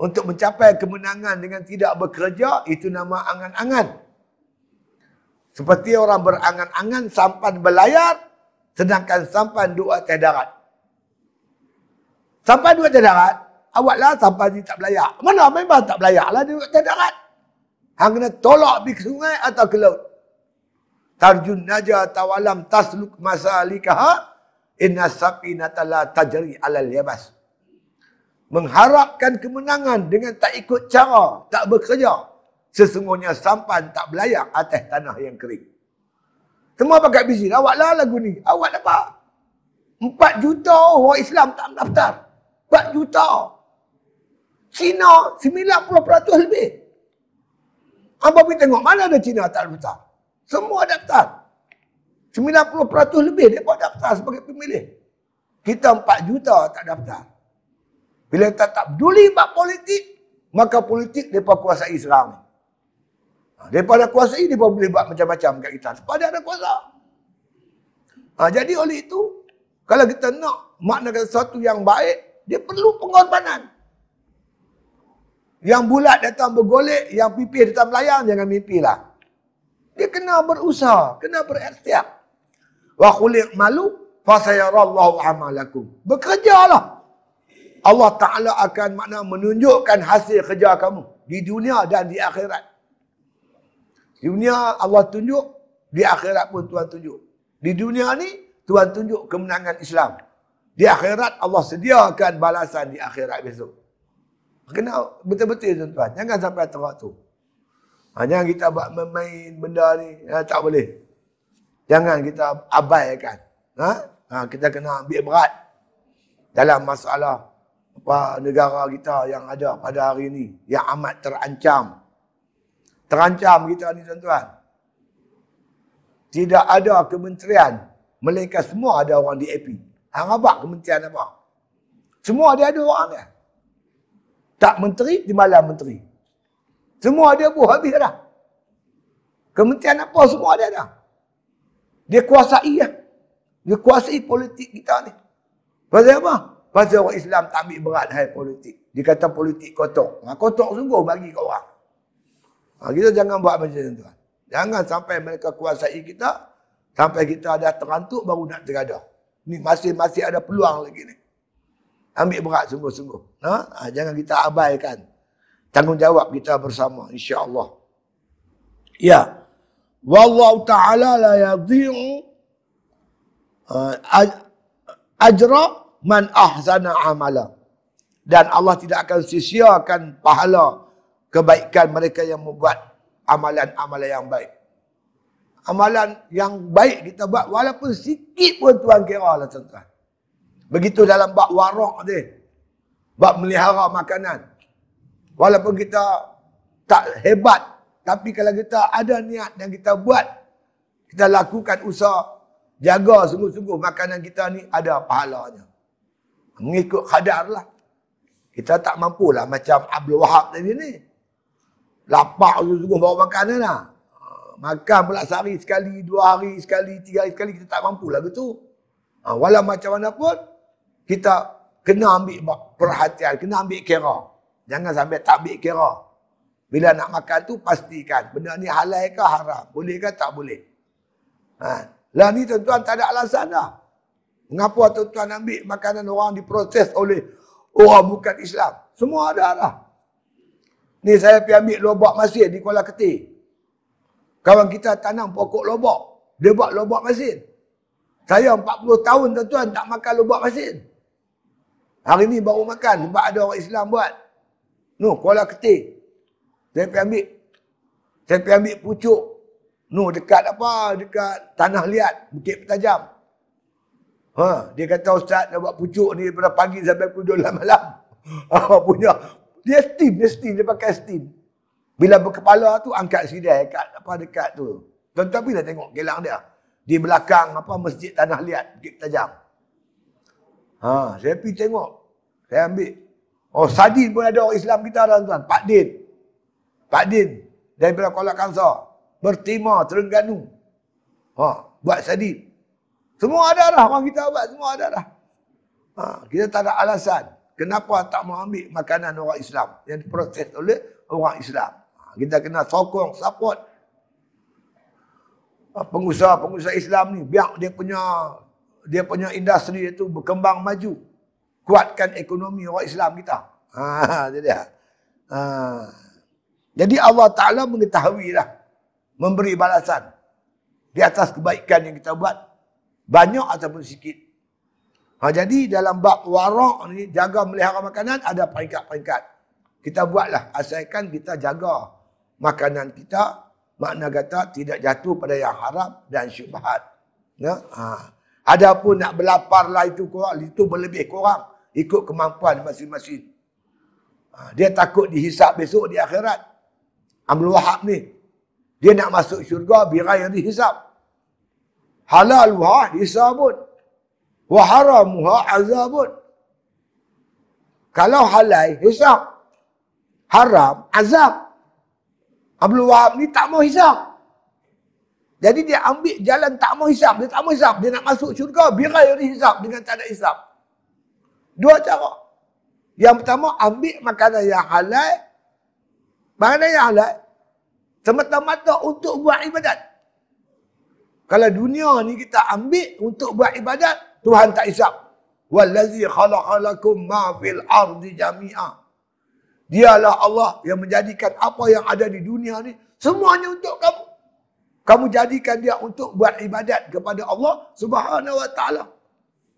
untuk mencapai kemenangan dengan tidak bekerja itu nama angan-angan. Seperti orang berangan-angan sampan berlayar sedangkan sampan dua atas darat. Sampan dua atas darat, awaklah sampan ni tak berlayar. Mana memang tak berlayar lah dia atas darat. Hang kena tolak di ke sungai atau ke laut. Tarjun naja tawalam tasluk masalikaha inna natala tajri alal yabas. Ha? mengharapkan kemenangan dengan tak ikut cara, tak bekerja. Sesungguhnya sampan tak berlayak atas tanah yang kering. Semua pakai busy. Awaklah lagu ni. Awak apa? Empat juta orang Islam tak mendaftar. Empat juta. Cina sembilan puluh peratus lebih. Abang pergi tengok mana ada Cina tak daftar. Semua daftar. Sembilan puluh peratus lebih dia pun daftar sebagai pemilih. Kita empat juta tak daftar. Bila kita tak peduli bab politik, maka politik mereka kuasai sekarang ni. Ha, mereka dah kuasai, mereka boleh buat macam-macam kat kita. Sebab dia ada kuasa. Ha, jadi oleh itu, kalau kita nak maknakan sesuatu yang baik, dia perlu pengorbanan. Yang bulat datang bergolek, yang pipih datang melayang, jangan mimpilah. Dia kena berusaha, kena berikhtiar. Wa khuliq malu fa sayarallahu amalakum. Bekerjalah. Allah Ta'ala akan makna menunjukkan hasil kerja kamu. Di dunia dan di akhirat. Di dunia Allah tunjuk. Di akhirat pun Tuhan tunjuk. Di dunia ni Tuhan tunjuk kemenangan Islam. Di akhirat Allah sediakan balasan di akhirat besok. Kena betul-betul tuan-tuan. Jangan sampai terak tu. Hanya kita buat main benda ni. Ya, tak boleh. Jangan kita abaikan. Ha? Ha, kita kena ambil berat dalam masalah negara kita yang ada pada hari ini yang amat terancam. Terancam kita ni tuan-tuan. Tidak ada kementerian melainkan semua ada orang di AP. Hang abak kementerian apa? Semua dia ada orang dia. Tak menteri, di malam menteri. Semua dia buah habis dah. Kementerian apa semua dia dah. Dia kuasai ya. Dia kuasai politik kita ni. Pasal apa? Pasal orang Islam tak ambil berat hal politik. Dia kata politik kotor. Ha, kotor sungguh bagi kau orang. Ha, kita jangan buat macam tu. Tuan. Jangan sampai mereka kuasai kita. Sampai kita ada terantuk baru nak tergadah. Ni masih-masih ada peluang lagi ni. Ambil berat sungguh-sungguh. Ha? Ha, jangan kita abaikan. Tanggungjawab kita bersama. Insya Allah. Ya. Wallahu ta'ala la yadhi'u uh, ajra' man ahzana amala dan Allah tidak akan sia-siakan pahala kebaikan mereka yang membuat amalan-amalan yang baik. Amalan yang baik kita buat walaupun sikit pun tuan kira lah tuan-tuan. Begitu dalam bab warak ni. Bab melihara makanan. Walaupun kita tak hebat tapi kalau kita ada niat yang kita buat kita lakukan usaha jaga sungguh-sungguh makanan kita ni ada pahalanya mengikut kadar lah. Kita tak mampu lah macam Abdul Wahab tadi ni. Lapak tu sungguh bawa makan ni lah. Ah, makan pula sehari sekali, dua hari sekali, tiga hari sekali, kita tak mampulah gitu. Ha, ah, walau macam mana pun, kita kena ambil perhatian, kena ambil kira. Jangan sampai tak ambil kira. Bila nak makan tu, pastikan benda ni halal ke haram. Boleh ke tak boleh. Ha. Lah ni tuan-tuan tak ada alasan dah. Mengapa tuan-tuan ambil makanan orang diproses oleh orang bukan Islam? Semua ada lah. Ni saya pergi ambil lobak masin di Kuala keti. Kawan kita tanam pokok lobak. Dia buat lobak masin. Saya 40 tahun tuan-tuan tak makan lobak masin. Hari ni baru makan sebab ada orang Islam buat. Noh Kuala keti, Saya pergi ambil. Saya pergi ambil pucuk. Noh dekat apa? Dekat tanah liat. Bukit Petajam. Ha, dia kata ustaz nak buat pucuk ni daripada pagi sampai pukul 12 malam. Ha, punya dia steam, dia steam, dia pakai steam. Bila berkepala tu angkat sidai kat apa dekat tu. Tuan-tuan bila tengok gelang dia. Di belakang apa masjid tanah liat, Bukit Tajam. Ha, saya pergi tengok. Saya ambil. Oh, Sadin pun ada orang Islam kita dalam tuan. Pak Din. Pak Din. Daripada Kuala Kangsar Bertima, Terengganu. Ha, buat Sadin. Semua ada dah orang kita buat semua ada dah. Ha, kita tak ada alasan kenapa tak mau ambil makanan orang Islam yang diproses oleh orang Islam. Ha, kita kena sokong, support ha, pengusaha-pengusaha Islam ni biar dia punya dia punya industri itu berkembang maju. Kuatkan ekonomi orang Islam kita. Ha, jadi, ha. jadi Allah Ta'ala mengetahui lah. Memberi balasan. Di atas kebaikan yang kita buat, banyak ataupun sikit. Ha, jadi dalam bab warak ni, jaga melihara makanan ada peringkat-peringkat. Kita buatlah, asalkan kita jaga makanan kita, makna kata tidak jatuh pada yang haram dan syubhat. Ya? Ha. Adapun nak berlapar lah itu kurang, itu berlebih kurang. Ikut kemampuan masing-masing. Ha. Dia takut dihisap besok di akhirat. Amrul Wahab ni. Dia nak masuk syurga, birai dihisap halal wa hisabun wa haram wa azabun kalau halal hisab haram azab Abdul Wahab ni tak mau hisab jadi dia ambil jalan tak mau hisab dia tak mau hisab dia nak masuk syurga birai ri hisab dengan tak ada hisab dua cara yang pertama ambil makanan yang halal makanan yang halal semata-mata untuk buat ibadat kalau dunia ni kita ambil untuk buat ibadat, Tuhan tak hisap. Wallazi khalaqalakum ma fil ardi jami'a. Dialah Allah yang menjadikan apa yang ada di dunia ni semuanya untuk kamu. Kamu jadikan dia untuk buat ibadat kepada Allah Subhanahu wa taala.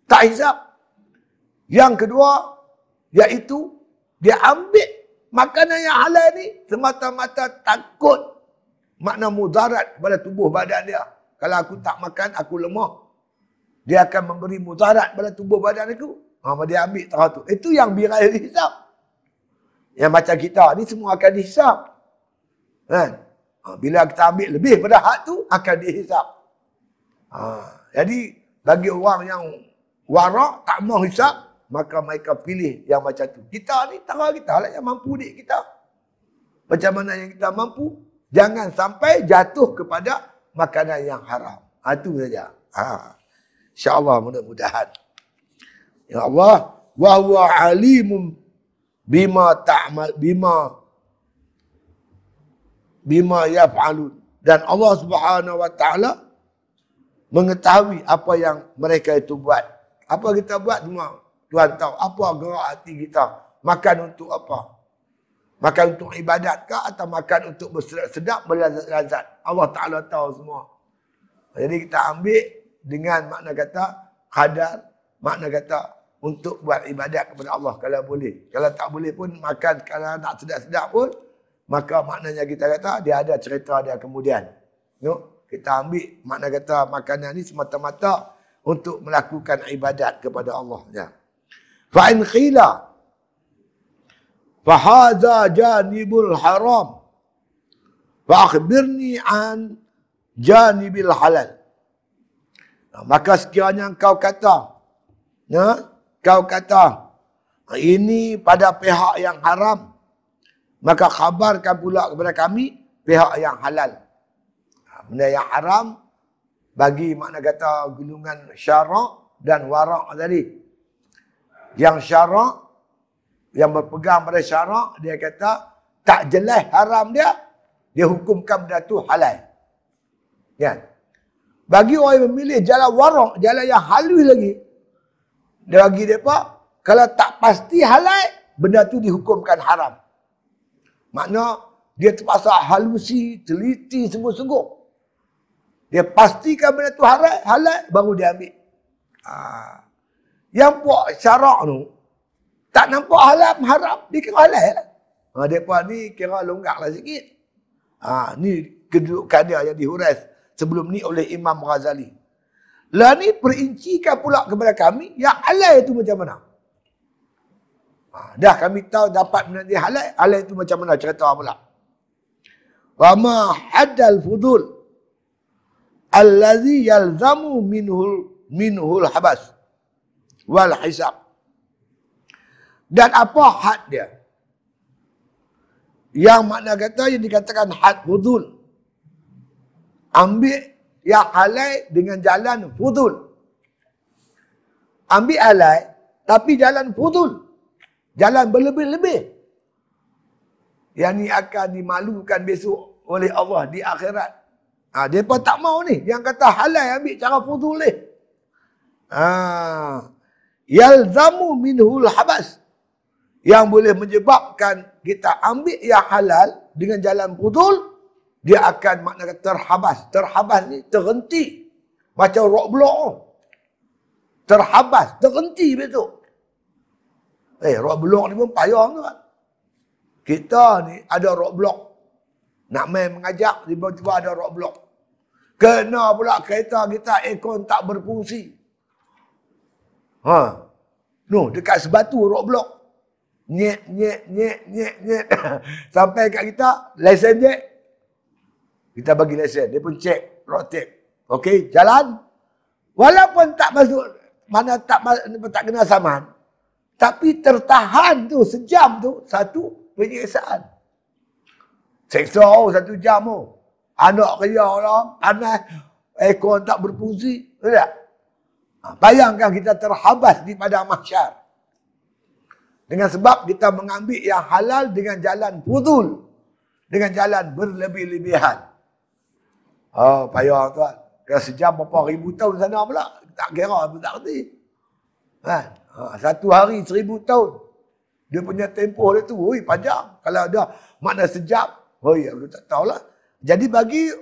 Tak hisap. Yang kedua iaitu dia ambil makanan yang halal ni semata-mata takut makna mudarat pada tubuh badan dia. Kalau aku tak makan, aku lemah. Dia akan memberi mudarat pada tubuh badan aku. Ha, dia ambil tahu tu. Itu yang birai hisap. Yang macam kita ni semua akan dihisap. Kan? Ha, bila kita ambil lebih pada hak tu, akan dihisap. Ha, jadi, bagi orang yang warak, tak mau hisap, maka mereka pilih yang macam tu. Kita ni tahu kita lah yang mampu dik kita. Macam mana yang kita mampu, jangan sampai jatuh kepada makanan yang haram. Itu ha, saja. Ha. InsyaAllah mudah-mudahan. Ya Allah. Wa huwa alimun bima ta'mal bima bima yaf'alun. Dan Allah subhanahu wa ta'ala mengetahui apa yang mereka itu buat. Apa kita buat semua. Tuhan tahu apa gerak hati kita. Makan untuk apa. Makan untuk ibadat ke atau makan untuk bersedap-sedap berlazat-lazat. Allah Ta'ala tahu semua. Jadi kita ambil dengan makna kata kadar, makna kata untuk buat ibadat kepada Allah kalau boleh. Kalau tak boleh pun makan kalau nak sedap-sedap pun maka maknanya kita kata dia ada cerita dia kemudian. No? Kita ambil makna kata makanan ni semata-mata untuk melakukan ibadat kepada Allah. Ya. Fa'in khilah. فهذا جانب الحرام فأخبرني عن جانب الحلال maka sekiranya kau kata ya kau kata ini pada pihak yang haram maka khabarkan pula kepada kami pihak yang halal benda yang haram bagi makna kata gulungan syarak dan warak tadi yang syarak yang berpegang pada syarak dia kata tak jelas haram dia dia hukumkan benda tu halal ya bagi orang yang memilih jalan warak jalan yang halus lagi dia bagi depa kalau tak pasti halal benda tu dihukumkan haram makna dia terpaksa halusi teliti sungguh-sungguh dia pastikan benda tu halal halal baru dia ambil ha. yang buat syarak tu tak nampak halal haram, dia kira halal lah. Ha, mereka ni kira longgak lah sikit. Ha, ni kedudukan dia yang dihuras sebelum ni oleh Imam Ghazali. Lah ni perincikan pula kepada kami yang halal itu macam mana. Ha, dah kami tahu dapat menanti halal, halal itu macam mana cerita orang pula. Wa ma haddal fudul allazi yalzamu minhul minhul habas wal hisab dan apa had dia yang makna kata yang dikatakan had fudul ambil yang halai dengan jalan fudul ambil halai tapi jalan fudul jalan berlebih-lebih yang ni akan dimalukan besok oleh Allah di akhirat ha, mereka tak mau ni yang kata halal ambil cara fudul ni ha, yalzamu minhul habas yang boleh menyebabkan kita ambil yang halal dengan jalan putul, dia akan makna terhabas. Terhabas ni terhenti. Macam roadblock. Terhabas, terhenti betul. Eh, roadblock ni pun payah kan? Kita ni ada roadblock. Nak main mengajak, tiba-tiba ada roadblock. Kena pula kereta kita ekon tak berfungsi. Ha. No, dekat sebatu roadblock nyet, nyet, nyet, nyet, nyet. Sampai kat kita, lesen je. Kita bagi lesen. Dia pun cek, rock tape. Okey, jalan. Walaupun tak masuk, mana tak tak kena saman. Tapi tertahan tu, sejam tu, satu penyiksaan. Seksa oh, satu jam tu. Oh. Anak kerja orang, anak ekor tak berfungsi. tidak. Ha, bayangkan kita terhabas di padang masyarakat. Dengan sebab kita mengambil yang halal dengan jalan putul. Dengan jalan berlebih-lebihan. Oh, payah tuan. Kalau sejam berapa ribu tahun sana pula. Tak kira pun tak kerti. Kan? Ha, satu hari seribu tahun. Dia punya tempoh dia tu, wui, panjang. Kalau dia makna sejam, wui, aku tak tahulah. Jadi bagi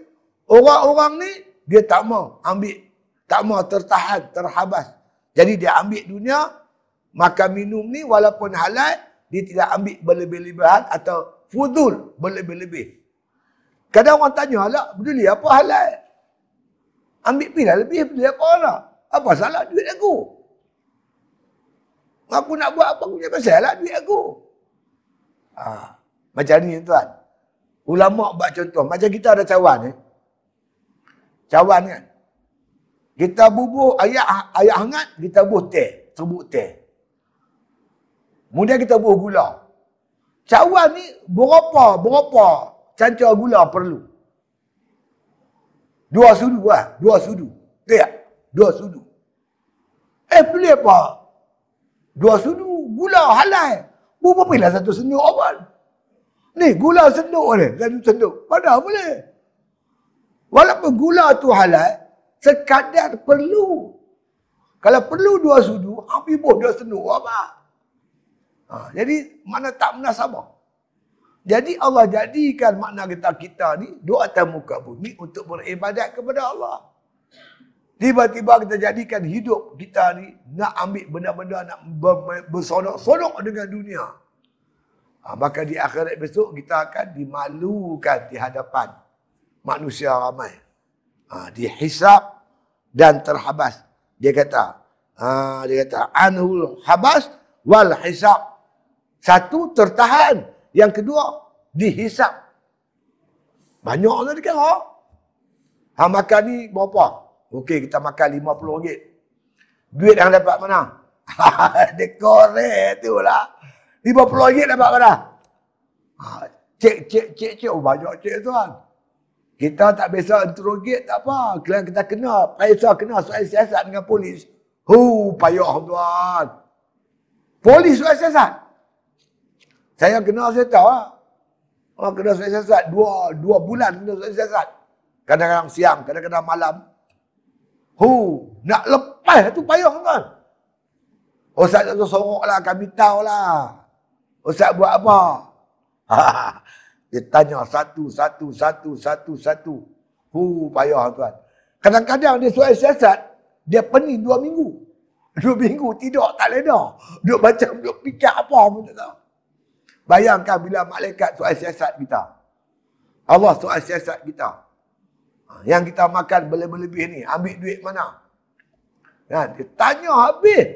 orang-orang ni, dia tak mau ambil. Tak mau tertahan, terhabas. Jadi dia ambil dunia, makan minum ni walaupun halal dia tidak ambil berlebih-lebihan atau fudul berlebih-lebih. Kadang orang tanya halal, peduli apa halal? Ambil pilih lebih, peduli apa lah? Apa salah duit aku? Aku nak buat apa punya pasal lah duit aku. Ha. Macam ni tuan. Ulama buat contoh. Macam kita ada cawan ni. Eh? Cawan kan. Kita bubuh ayat ayat hangat, kita bubuh teh. Serbuk teh. Kemudian kita buah gula. Cawan ni berapa, berapa cancah gula perlu? Dua sudu lah. Dua sudu. Ya, dua sudu. Eh, boleh apa? Dua sudu. Gula halal. Bukan apa lah satu senduk awal. Ni, gula senduk ni. Satu senduk. Mana boleh? Walaupun gula tu halal, sekadar perlu. Kalau perlu dua sudu, habis pun dua senduk. Apa? Ha, jadi mana tak munasabah. Jadi Allah jadikan makna kita kita ni doa atas muka bumi untuk beribadat kepada Allah. Tiba-tiba kita jadikan hidup kita ni nak ambil benda-benda nak bersonok-sonok dengan dunia. Ha, maka di akhirat besok kita akan dimalukan di hadapan manusia ramai. Ha, dihisap dan terhabas. Dia kata, ha, dia kata, anhul habas wal hisap. Satu tertahan, yang kedua dihisap. Banyak orang dia kira. Ha makan ni berapa? Okey kita makan 50 ringgit. Duit yang dapat mana? dia korek tu lah. 50 ringgit dapat mana? Ha, cek, cek, cek, cek. Oh, banyak cek tuan. Kita tak biasa interrogate tak apa. Kalau kita kena, biasa kena soal siasat dengan polis. Huu, payah tuan. Polis soal siasat? Saya kenal saya tahu lah. Orang kena saya Syazad. Dua, dua bulan kena saya Syazad. Kadang-kadang siang, kadang-kadang malam. Hu, nak lepas tu payah kan? Ustaz tak sorok lah, kami tahu lah. Ustaz buat apa? Dia tanya satu, satu, satu, satu, satu. Hu, payah kan? Kadang-kadang dia suai siasat, dia pening dua minggu. Dua minggu tidur tak leda. Dia baca, dia fikir apa pun tak tahu. Bayangkan bila malaikat soal siasat kita. Allah soal siasat kita. Ha, yang kita makan berlebih-lebih ni. Ambil duit mana? Ya, dia tanya habis.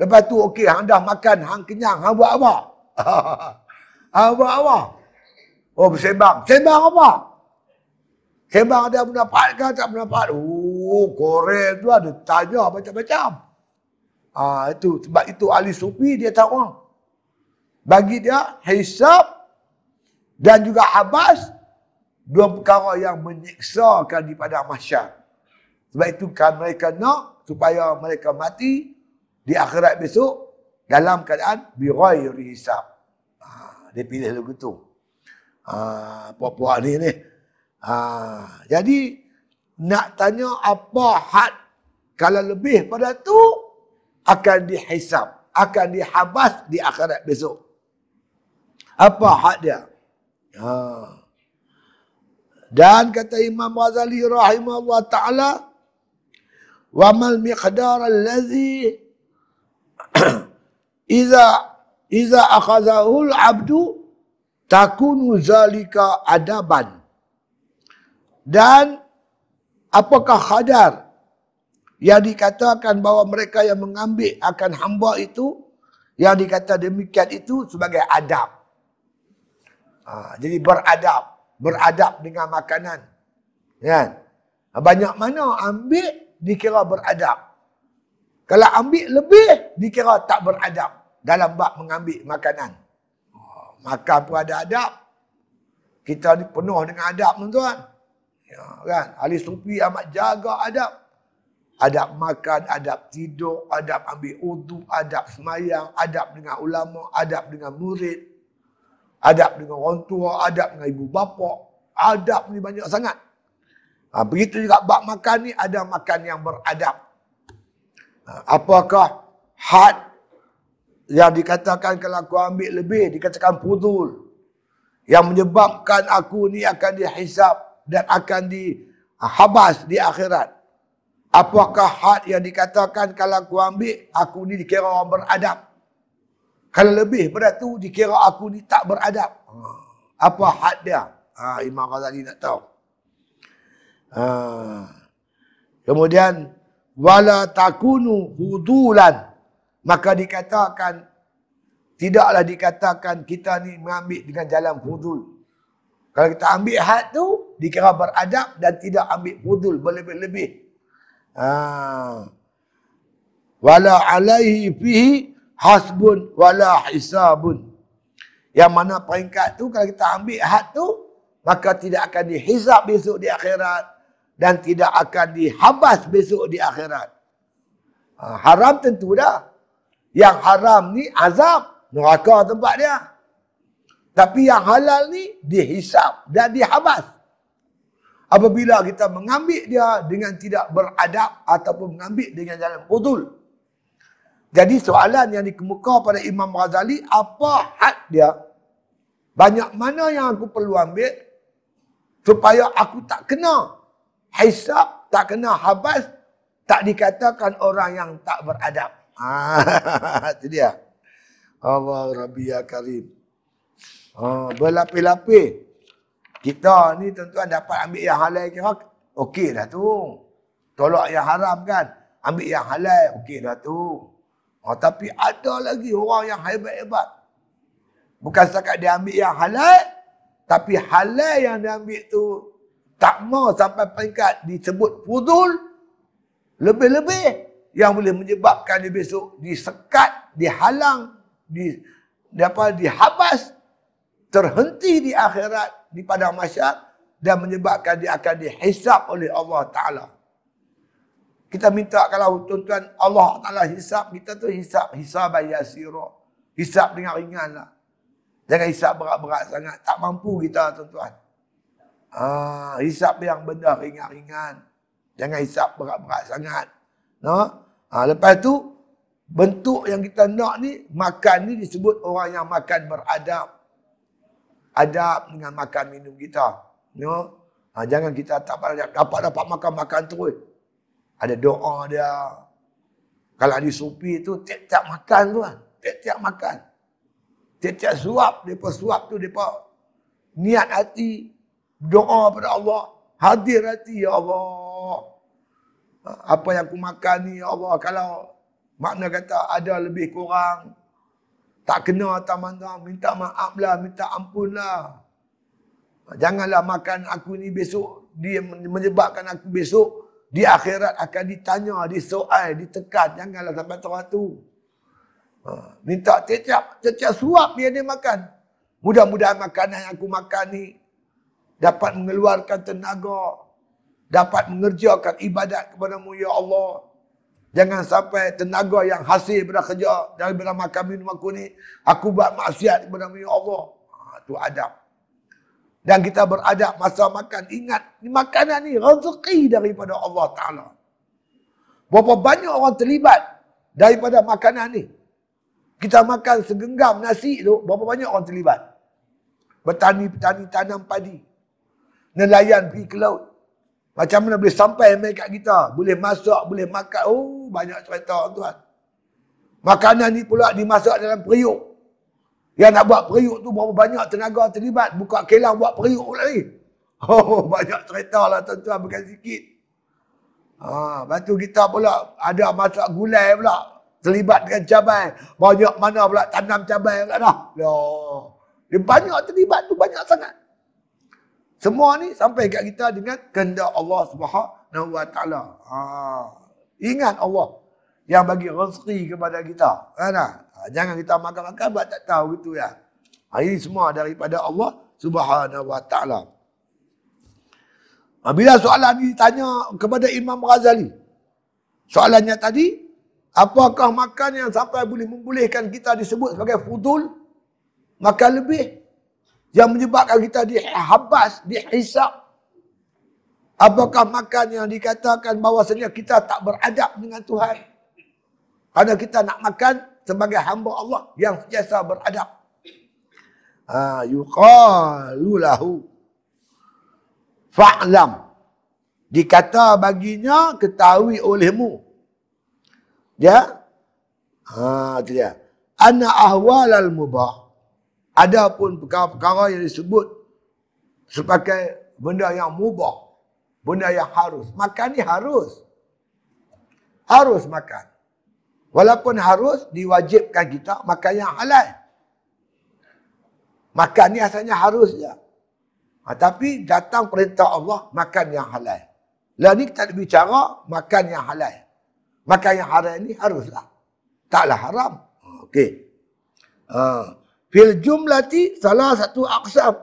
Lepas tu okey. Hang dah makan. Hang kenyang. Hang buat apa? hang buat apa? Oh bersembang. Sembang apa? Sembang ada pendapat ke tak pendapat? Oh korel tu ada lah. tanya macam-macam. Ah ha, itu sebab itu ahli sufi dia tahu. Orang bagi dia hisab dan juga habas dua perkara yang menyiksakan di padang mahsyar sebab itu kan mereka nak supaya mereka mati di akhirat besok dalam keadaan bighairi hisab ha, dia pilih lagu tu ha, puak-puak ni ni ha, jadi nak tanya apa had kalau lebih pada tu akan dihisab akan dihabas di akhirat besok apa hak dia ha. dan kata Imam Ghazali rahimahullah ta'ala wa mal miqdar allazi iza iza akhazahul abdu takunu zalika adaban dan apakah khadar yang dikatakan bahawa mereka yang mengambil akan hamba itu yang dikata demikian itu sebagai adab Ha, jadi beradab. Beradab dengan makanan. Kan? Ha, banyak mana ambil dikira beradab. Kalau ambil lebih dikira tak beradab dalam bab mengambil makanan. Ha, makan pun ada adab. Kita penuh dengan adab tuan-tuan. Ya, kan? Ahli sufi amat jaga adab. Adab makan, adab tidur, adab ambil uduk, adab semayang, adab dengan ulama, adab dengan murid, Adab dengan orang tua, adab dengan ibu bapa. Adab ni banyak sangat. Ha, begitu juga bab makan ni ada makan yang beradab. Ha, apakah had yang dikatakan kalau aku ambil lebih, dikatakan pudul. Yang menyebabkan aku ni akan dihisap dan akan dihabas ha, di akhirat. Apakah had yang dikatakan kalau aku ambil, aku ni dikira orang beradab. Kalau lebih pada tu dikira aku ni tak beradab. Ah, apa had dia? Ha, Imam Ghazali nak tahu. Ha. Kemudian wala takunu hudulan maka dikatakan tidaklah dikatakan kita ni mengambil dengan jalan hudul. Kalau kita ambil had tu dikira beradab dan tidak ambil hudul berlebih-lebih. Ha. Wala alaihi fihi hasbun wala hisabun. Yang mana peringkat tu kalau kita ambil had tu maka tidak akan dihisab besok di akhirat dan tidak akan dihabas besok di akhirat. Ha, haram tentu dah. Yang haram ni azab neraka tempat dia. Tapi yang halal ni dihisab dan dihabas. Apabila kita mengambil dia dengan tidak beradab ataupun mengambil dengan jalan kudul. Jadi soalan yang dikemuka pada Imam Ghazali, apa had dia? Banyak mana yang aku perlu ambil supaya aku tak kena hisap, tak kena habas, tak dikatakan orang yang tak beradab. Ah, itu dia. Allah Rabbi ya Karim. Ah, berlapis-lapis. Kita ni tuan-tuan dapat ambil yang halal kira okey dah tu. Tolak yang haram kan. Ambil yang halal okey dah tu. Oh, tapi ada lagi orang yang hebat-hebat. Bukan setakat dia ambil yang halal, tapi halal yang dia ambil tu tak mau sampai peringkat disebut fudul. Lebih-lebih yang boleh menyebabkan dia besok disekat, dihalang, di, di apa, dihabas, terhenti di akhirat, di padang masyarakat dan menyebabkan dia akan dihisap oleh Allah Ta'ala kita minta kalau tuan-tuan Allah Ta'ala hisap kita tu hisap hisab yasira. Hisap dengan ringan lah. Jangan hisap berat-berat sangat. Tak mampu kita tuan-tuan. Ah, hisap yang benda ringan-ringan. Jangan hisap berat-berat sangat. No? Ah, lepas tu, bentuk yang kita nak ni, makan ni disebut orang yang makan beradab. Adab dengan makan minum kita. No? Ah, jangan kita tak dapat, dapat, dapat makan-makan terus ada doa dia. Kalau ahli supi tu tiap-tiap makan tu kan. Tiap-tiap makan. Tiap-tiap suap, depa suap tu depa niat hati doa pada Allah, hadir hati ya Allah. Ha, apa yang aku makan ni ya Allah kalau makna kata ada lebih kurang tak kena atas mana minta maaf lah, minta ampun lah. Ha, janganlah makan aku ni besok dia menyebabkan aku besok di akhirat akan ditanya, disoal, ditekan. Janganlah sampai terang tu. Ha. Minta tiap-tiap, suap dia dia makan. Mudah-mudahan makanan yang aku makan ni dapat mengeluarkan tenaga. Dapat mengerjakan ibadat kepadamu, Ya Allah. Jangan sampai tenaga yang hasil daripada kerja, daripada makan minum aku ni, aku buat maksiat kepadamu, Ya Allah. Itu ha, adab dan kita berada masa makan ingat makanan ni rezeki daripada Allah taala berapa banyak orang terlibat daripada makanan ni kita makan segenggam nasi tu berapa banyak orang terlibat petani-petani tanam padi nelayan pergi ke laut macam mana boleh sampai main kat kita boleh masuk boleh makan oh banyak cerita tuan makanan ni pula dimasak dalam periuk yang nak buat periuk tu berapa banyak tenaga terlibat. Buka kelang buat periuk lagi. Oh, banyak cerita lah tuan-tuan. Bukan sikit. Ha, lepas tu kita pula ada masak gulai pula. Terlibat dengan cabai. Banyak mana pula tanam cabai pula dah. Loh. Dia banyak terlibat tu. Banyak sangat. Semua ni sampai kat kita dengan kehendak Allah Subhanahu Ha. Ingat Allah yang bagi rezeki kepada kita. Ha, Ah, jangan kita makan-makan buat tak tahu gitu ya. Ha, ini semua daripada Allah Subhanahu Wa Taala. Ah, bila soalan ini tanya kepada Imam Ghazali. Soalannya tadi, apakah makan yang sampai boleh membolehkan kita disebut sebagai fudul? Makan lebih? Yang menyebabkan kita dihabas, dihisap? Apakah makan yang dikatakan bahawasanya kita tak beradab dengan Tuhan? Kerana kita nak makan sebagai hamba Allah yang sentiasa beradab. Ha, yuqalu lahu fa'lam dikata baginya ketahui olehmu ya ha dia ana ahwalal mubah adapun perkara-perkara yang disebut sebagai benda yang mubah benda yang harus makan ni harus harus makan Walaupun harus diwajibkan kita makan yang halal. Makan ni asalnya harus je. Ha, tapi datang perintah Allah makan yang halal. Lah ni kita ada bicara makan yang halal. Makan yang haram ni haruslah. Taklah haram. Okey. Ha. Fil jumlati salah satu aksam.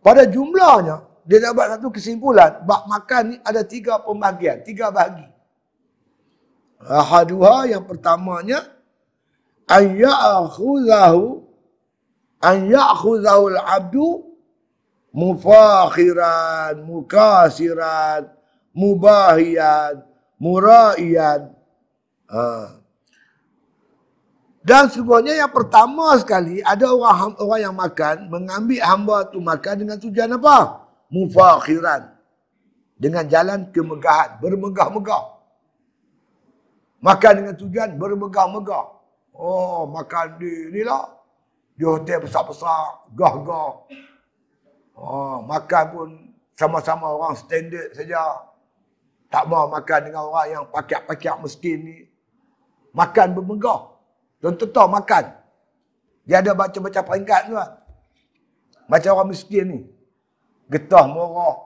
Pada jumlahnya, dia dapat satu kesimpulan. Bak makan ni ada tiga pembagian Tiga bahagian. Ahaduha yang pertamanya an ya'khudhahu an al-'abdu mufakhiran, mukasiran, mubahiyan, muraiyan. Ha. Dan sebenarnya yang pertama sekali ada orang orang yang makan mengambil hamba tu makan dengan tujuan apa? Mufakhiran. Dengan jalan kemegahan, bermegah-megah. Makan dengan tujuan bermegah-megah. Oh, makan di ni lah. Di hotel besar-besar, gah-gah. Oh, makan pun sama-sama orang standard saja. Tak mau makan dengan orang yang pakiak-pakiak miskin ni. Makan bermegah. Tentu-tentu makan. Dia ada baca-baca peringkat tu kan. Macam orang miskin ni. Getah morah.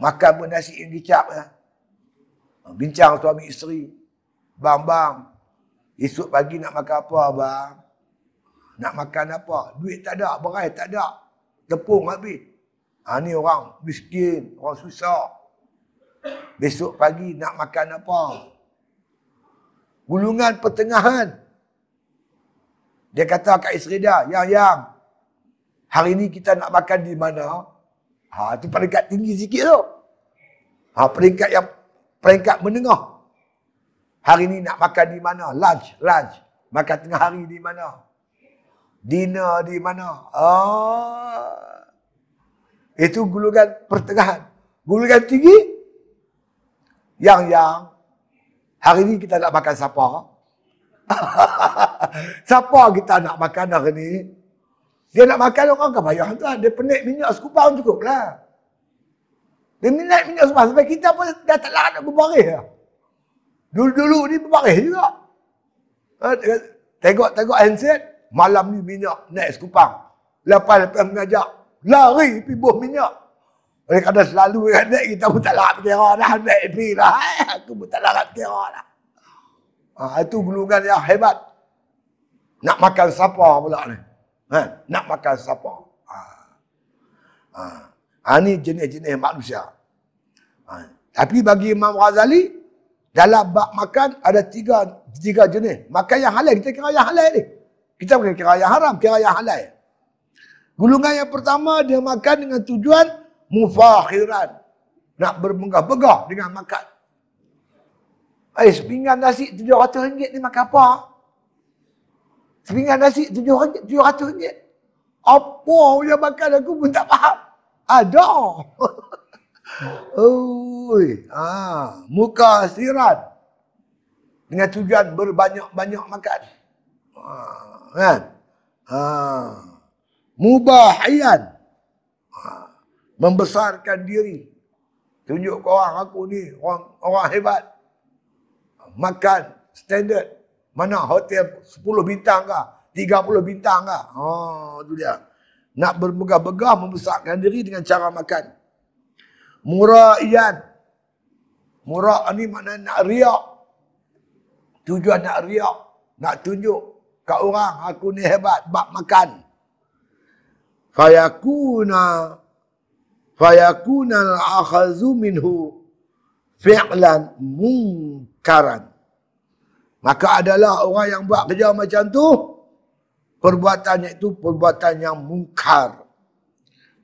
Makan pun nasi yang dicap. Ya. Bincang suami isteri. Bang, bang. Esok pagi nak makan apa, bang? Nak makan apa? Duit tak ada, berai tak ada. Tepung habis. Ha, ni orang miskin, orang susah. Besok pagi nak makan apa? Gulungan pertengahan. Dia kata kat isteri dia, Yang, Yang. Hari ni kita nak makan di mana? Ha, tu peringkat tinggi sikit tu. Ha, peringkat yang peringkat menengah. Hari ni nak makan di mana? Lunch, lunch. Makan tengah hari di mana? Dinner di mana? Oh. Itu gulungan pertengahan. Gulungan tinggi? Yang-yang. Hari ni kita nak makan siapa? siapa kita nak makan hari ni? Dia nak makan orang ke bayar tuan? Dia penik minyak sekupang cukup lah. Dia minat minyak sekupang. Sebab kita pun dah tak larat nak berbaris lah. Ya? Dulu-dulu ni berbaris juga. Eh, tengok-tengok handset, malam ni minyak naik sekupang. Lepas-lepas mengajak, lari pergi buah minyak. Oleh kerana selalu yang naik, kita pun tak larap kira dah. Naik pergi lah. Eh, aku pun tak larap kira dah. Ha, itu gulungan yang hebat. Nak makan sapa pula ni. Ha, nak makan sapa. Ha. Ha. Ha, ini jenis-jenis manusia. Ha. Tapi bagi Imam Razali. Dalam bak makan ada tiga tiga jenis. Makan yang halal kita kira yang halal ni. Kita bukan kira yang haram, kira yang halal. Gulungan yang pertama dia makan dengan tujuan mufakhiran. Nak bermegah-megah dengan makan. Eh, sepinggan nasi tujuh ratus ringgit ni makan apa? Sepinggan nasi tujuh ringgit, tujuh ratus ringgit. Apa yang makan aku pun tak faham. Ada. Oi, ah, muka sirat dengan tujuan berbanyak-banyak makan. Ah, kan? Ah, ha, mubahian ah, membesarkan diri. Tunjuk ke orang aku ni orang orang hebat. Makan standard mana hotel 10 bintang kah? 30 bintang kah? oh, tu dia. Nak bermegah-megah membesarkan diri dengan cara makan. Muraiyan. Murak ni makna nak riak. Tujuan nak riak. Nak tunjuk kat orang aku ni hebat bab makan. Fayakuna fayakuna al-akhazu minhu fi'lan mungkaran. Maka adalah orang yang buat kerja macam tu perbuatannya itu perbuatan yang mungkar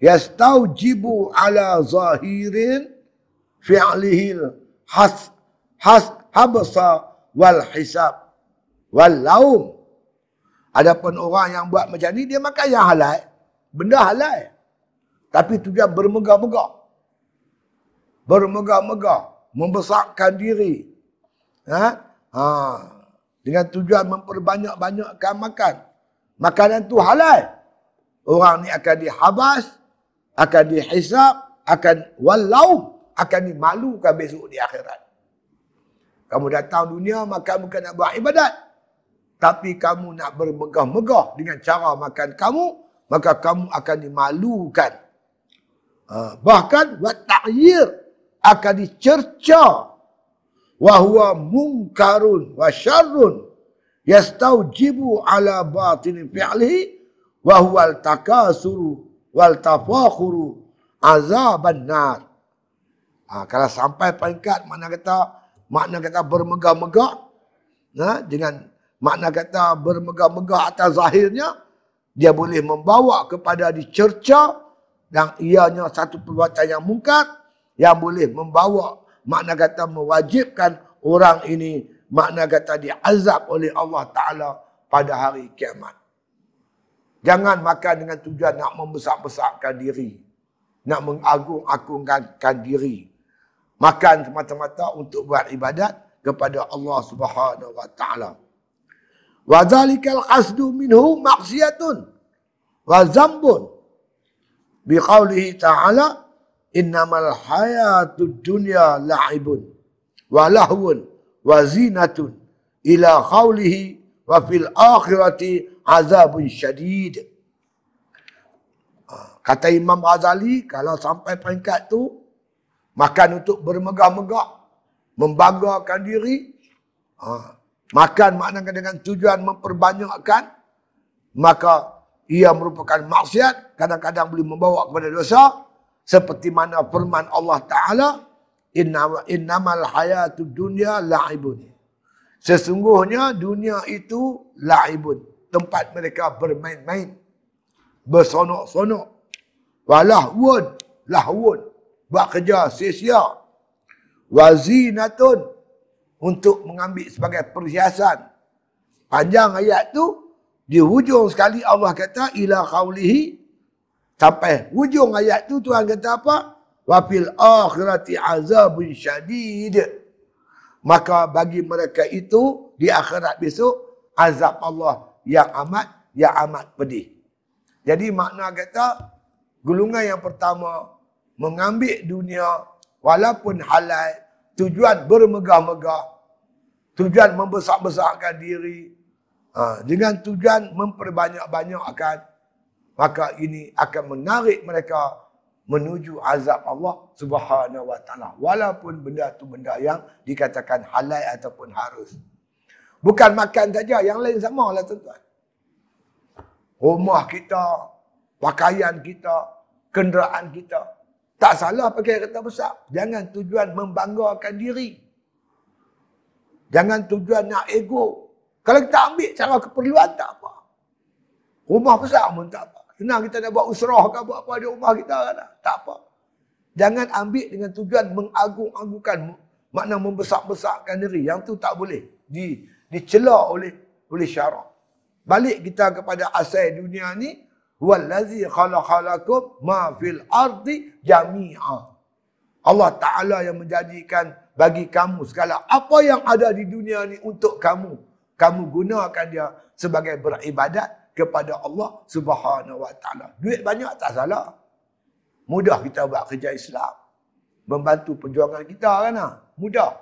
yastaujibu ala zahirin fi'lihi has has habsa wal hisab wal laum adapun orang yang buat macam ni dia makan yang halal benda halal tapi tu dia bermegah-megah bermegah-megah membesarkan diri ha ha dengan tujuan memperbanyak-banyakkan makan makanan tu halal orang ni akan dihabas akan dihisap, akan walau akan dimalukan besok di akhirat. Kamu datang dunia makan bukan nak buat ibadat. Tapi kamu nak bermegah-megah dengan cara makan kamu, maka kamu akan dimalukan. Ah, bahkan wat ta'yir akan dicerca. Wahuwa mungkarun wa syarrun yastaujibu ala batin fi'lihi wa huwa al-takasuru wal tafakhuru azaban nar. Ha, kalau sampai peringkat mana kata makna kata bermegah-megah ha, dengan makna kata bermegah-megah atas zahirnya dia boleh membawa kepada dicerca dan ianya satu perbuatan yang mungkar yang boleh membawa makna kata mewajibkan orang ini makna kata diazab oleh Allah Ta'ala pada hari kiamat. Jangan makan dengan tujuan nak membesar-besarkan diri. Nak mengagung-agungkan diri. Makan semata-mata untuk buat ibadat kepada Allah Subhanahu Wa Taala. Wa dzalikal qasdu minhu maksiatun wa zambun bi qawlihi ta'ala innamal hayatu dunya la'ibun wa lahwun wa zinatun ila qawlihi wa fil akhirati azabun syadid. Ah, kata Imam Azali kalau sampai peringkat tu, makan untuk bermegah-megah, membanggakan diri, ah, makan maknanya dengan tujuan memperbanyakkan, maka ia merupakan maksiat, kadang-kadang boleh membawa kepada dosa, seperti mana firman Allah Ta'ala, innamal hayatu dunya la'ibun. Sesungguhnya dunia itu la'ibun tempat mereka bermain-main bersonok-sonok walahwun lahwun buat kerja sia-sia wazinatun untuk mengambil sebagai perhiasan panjang ayat tu di hujung sekali Allah kata ila qaulihi sampai hujung ayat tu Tuhan kata apa wafil akhirati azabun syadid maka bagi mereka itu di akhirat besok azab Allah yang amat yang amat pedih. Jadi makna kata gulungan yang pertama mengambil dunia walaupun halal tujuan bermegah-megah tujuan membesar-besarkan diri ha, dengan tujuan memperbanyak-banyakkan maka ini akan menarik mereka menuju azab Allah Subhanahu wa taala walaupun benda tu benda yang dikatakan halal ataupun harus Bukan makan saja, yang lain samalah tuan-tuan. Rumah kita, pakaian kita, kenderaan kita. Tak salah pakai kereta besar. Jangan tujuan membanggakan diri. Jangan tujuan nak ego. Kalau kita ambil cara keperluan tak apa. Rumah besar pun tak apa. Senang kita nak buat usrah ke buat apa di rumah kita. Kan? Tak apa. Jangan ambil dengan tujuan mengagung-agungkan. Makna membesar-besarkan diri. Yang tu tak boleh. Di dicela oleh oleh syarak. Balik kita kepada asal dunia ni wallazi khalaqalakum ma fil ardi jami'a. Allah Taala yang menjadikan bagi kamu segala apa yang ada di dunia ni untuk kamu. Kamu gunakan dia sebagai beribadat kepada Allah Subhanahu Wa Taala. Duit banyak tak salah. Mudah kita buat kerja Islam. Membantu perjuangan kita kan. Ha? Mudah.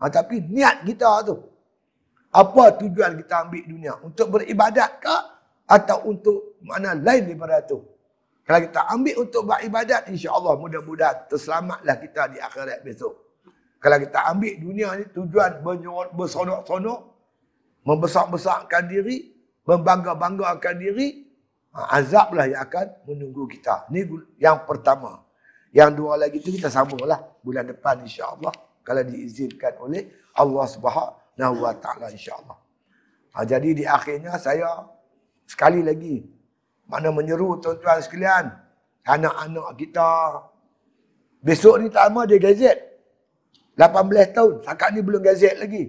Ha, tapi niat kita tu apa tujuan kita ambil dunia untuk beribadat ke atau untuk mana lain daripada itu kalau kita ambil untuk beribadat insyaallah mudah-mudahan terselamatlah kita di akhirat besok kalau kita ambil dunia ini tujuan bersonok-sonok membesar-besarkan diri membangga-banggakan diri ha, azablah yang akan menunggu kita Ini yang pertama yang dua lagi itu kita sambunglah bulan depan insyaallah kalau diizinkan oleh Allah Subhanahu taala insyaallah. Ha, jadi di akhirnya saya sekali lagi mana menyeru tuan-tuan sekalian, anak-anak kita besok ni tak lama dia gazet. 18 tahun, sekarang ni belum gazet lagi.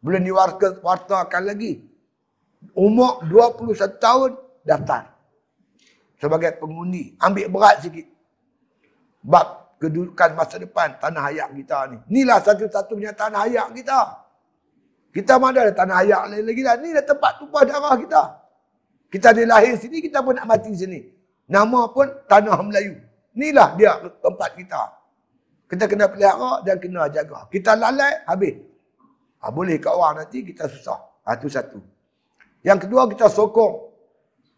Belum diwartakan lagi. Umur 21 tahun daftar. Sebagai pengundi. Ambil berat sikit. Bab kedudukan masa depan tanah hayat kita ni. Inilah satu-satunya tanah hayat kita. Kita mana ada tanah ayak lain lagi dah. Ni dah tempat tumpah darah kita. Kita ada lahir sini, kita pun nak mati sini. Nama pun Tanah Melayu. Inilah dia tempat kita. Kita kena pelihara dan kena jaga. Kita lalai, habis. Ha, boleh kat orang nanti, kita susah. Itu ha, satu. Yang kedua, kita sokong.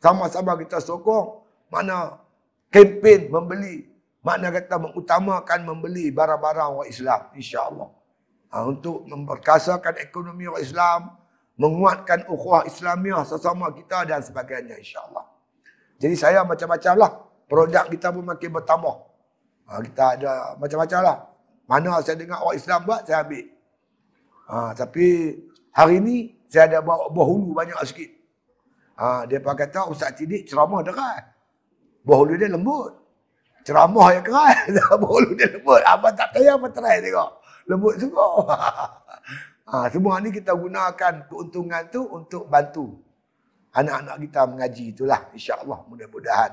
Sama-sama kita sokong. Mana kempen membeli. mana kata mengutamakan membeli barang-barang orang Islam. InsyaAllah ha, untuk memperkasakan ekonomi orang Islam, menguatkan ukhuwah Islamiah sesama kita dan sebagainya insya-Allah. Jadi saya macam-macam lah. Produk kita pun makin bertambah. Ha, kita ada macam-macam lah. Mana saya dengar orang Islam buat, saya ambil. Ha, tapi hari ini saya ada bawa berhulu banyak sikit. Ha, dia pun kata, Ustaz Tidik ceramah deras. Berhulu dia lembut. Ceramah yang keras, berhulu dia lembut. Abang tak tanya apa terai tengok lembut semua ha, semua ni kita gunakan keuntungan tu untuk bantu anak-anak kita mengaji itulah insyaallah mudah-mudahan.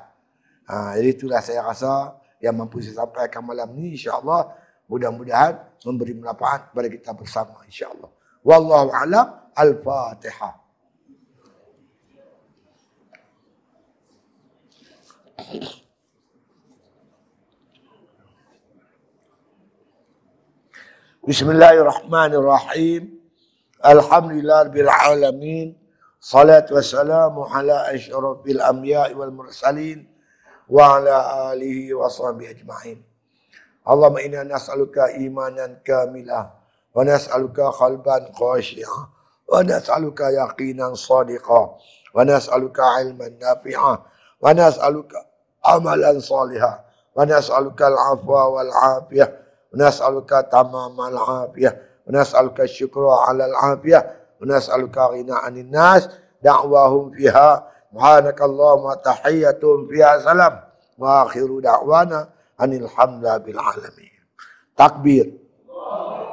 Ha, jadi itulah saya rasa yang mampu saya sampaikan malam ni insyaallah mudah-mudahan memberi manfaat kepada kita bersama insyaallah allah Wallahu alam al-Fatihah. Thank you. بسم الله الرحمن الرحيم الحمد لله رب العالمين صلاة وسلام على أشرف الأنبياء والمرسلين وعلى آله وصحبه أجمعين اللهم إنا نسألك إيمانا كاملا ونسألك قلبا خاشعا ونسألك يقينا صادقا ونسألك علما نافعا ونسألك عملا صالحا ونسألك العفو والعافية ونسألُكَ تمام العافية ونسألُكَ الشكر على العافية ونسألُكَ غنى عن الناس دعواهم فيها سبحانك اللهم تحية فيها سلام وآخر دعوانا أن الحمد بالعالمين تكبير الله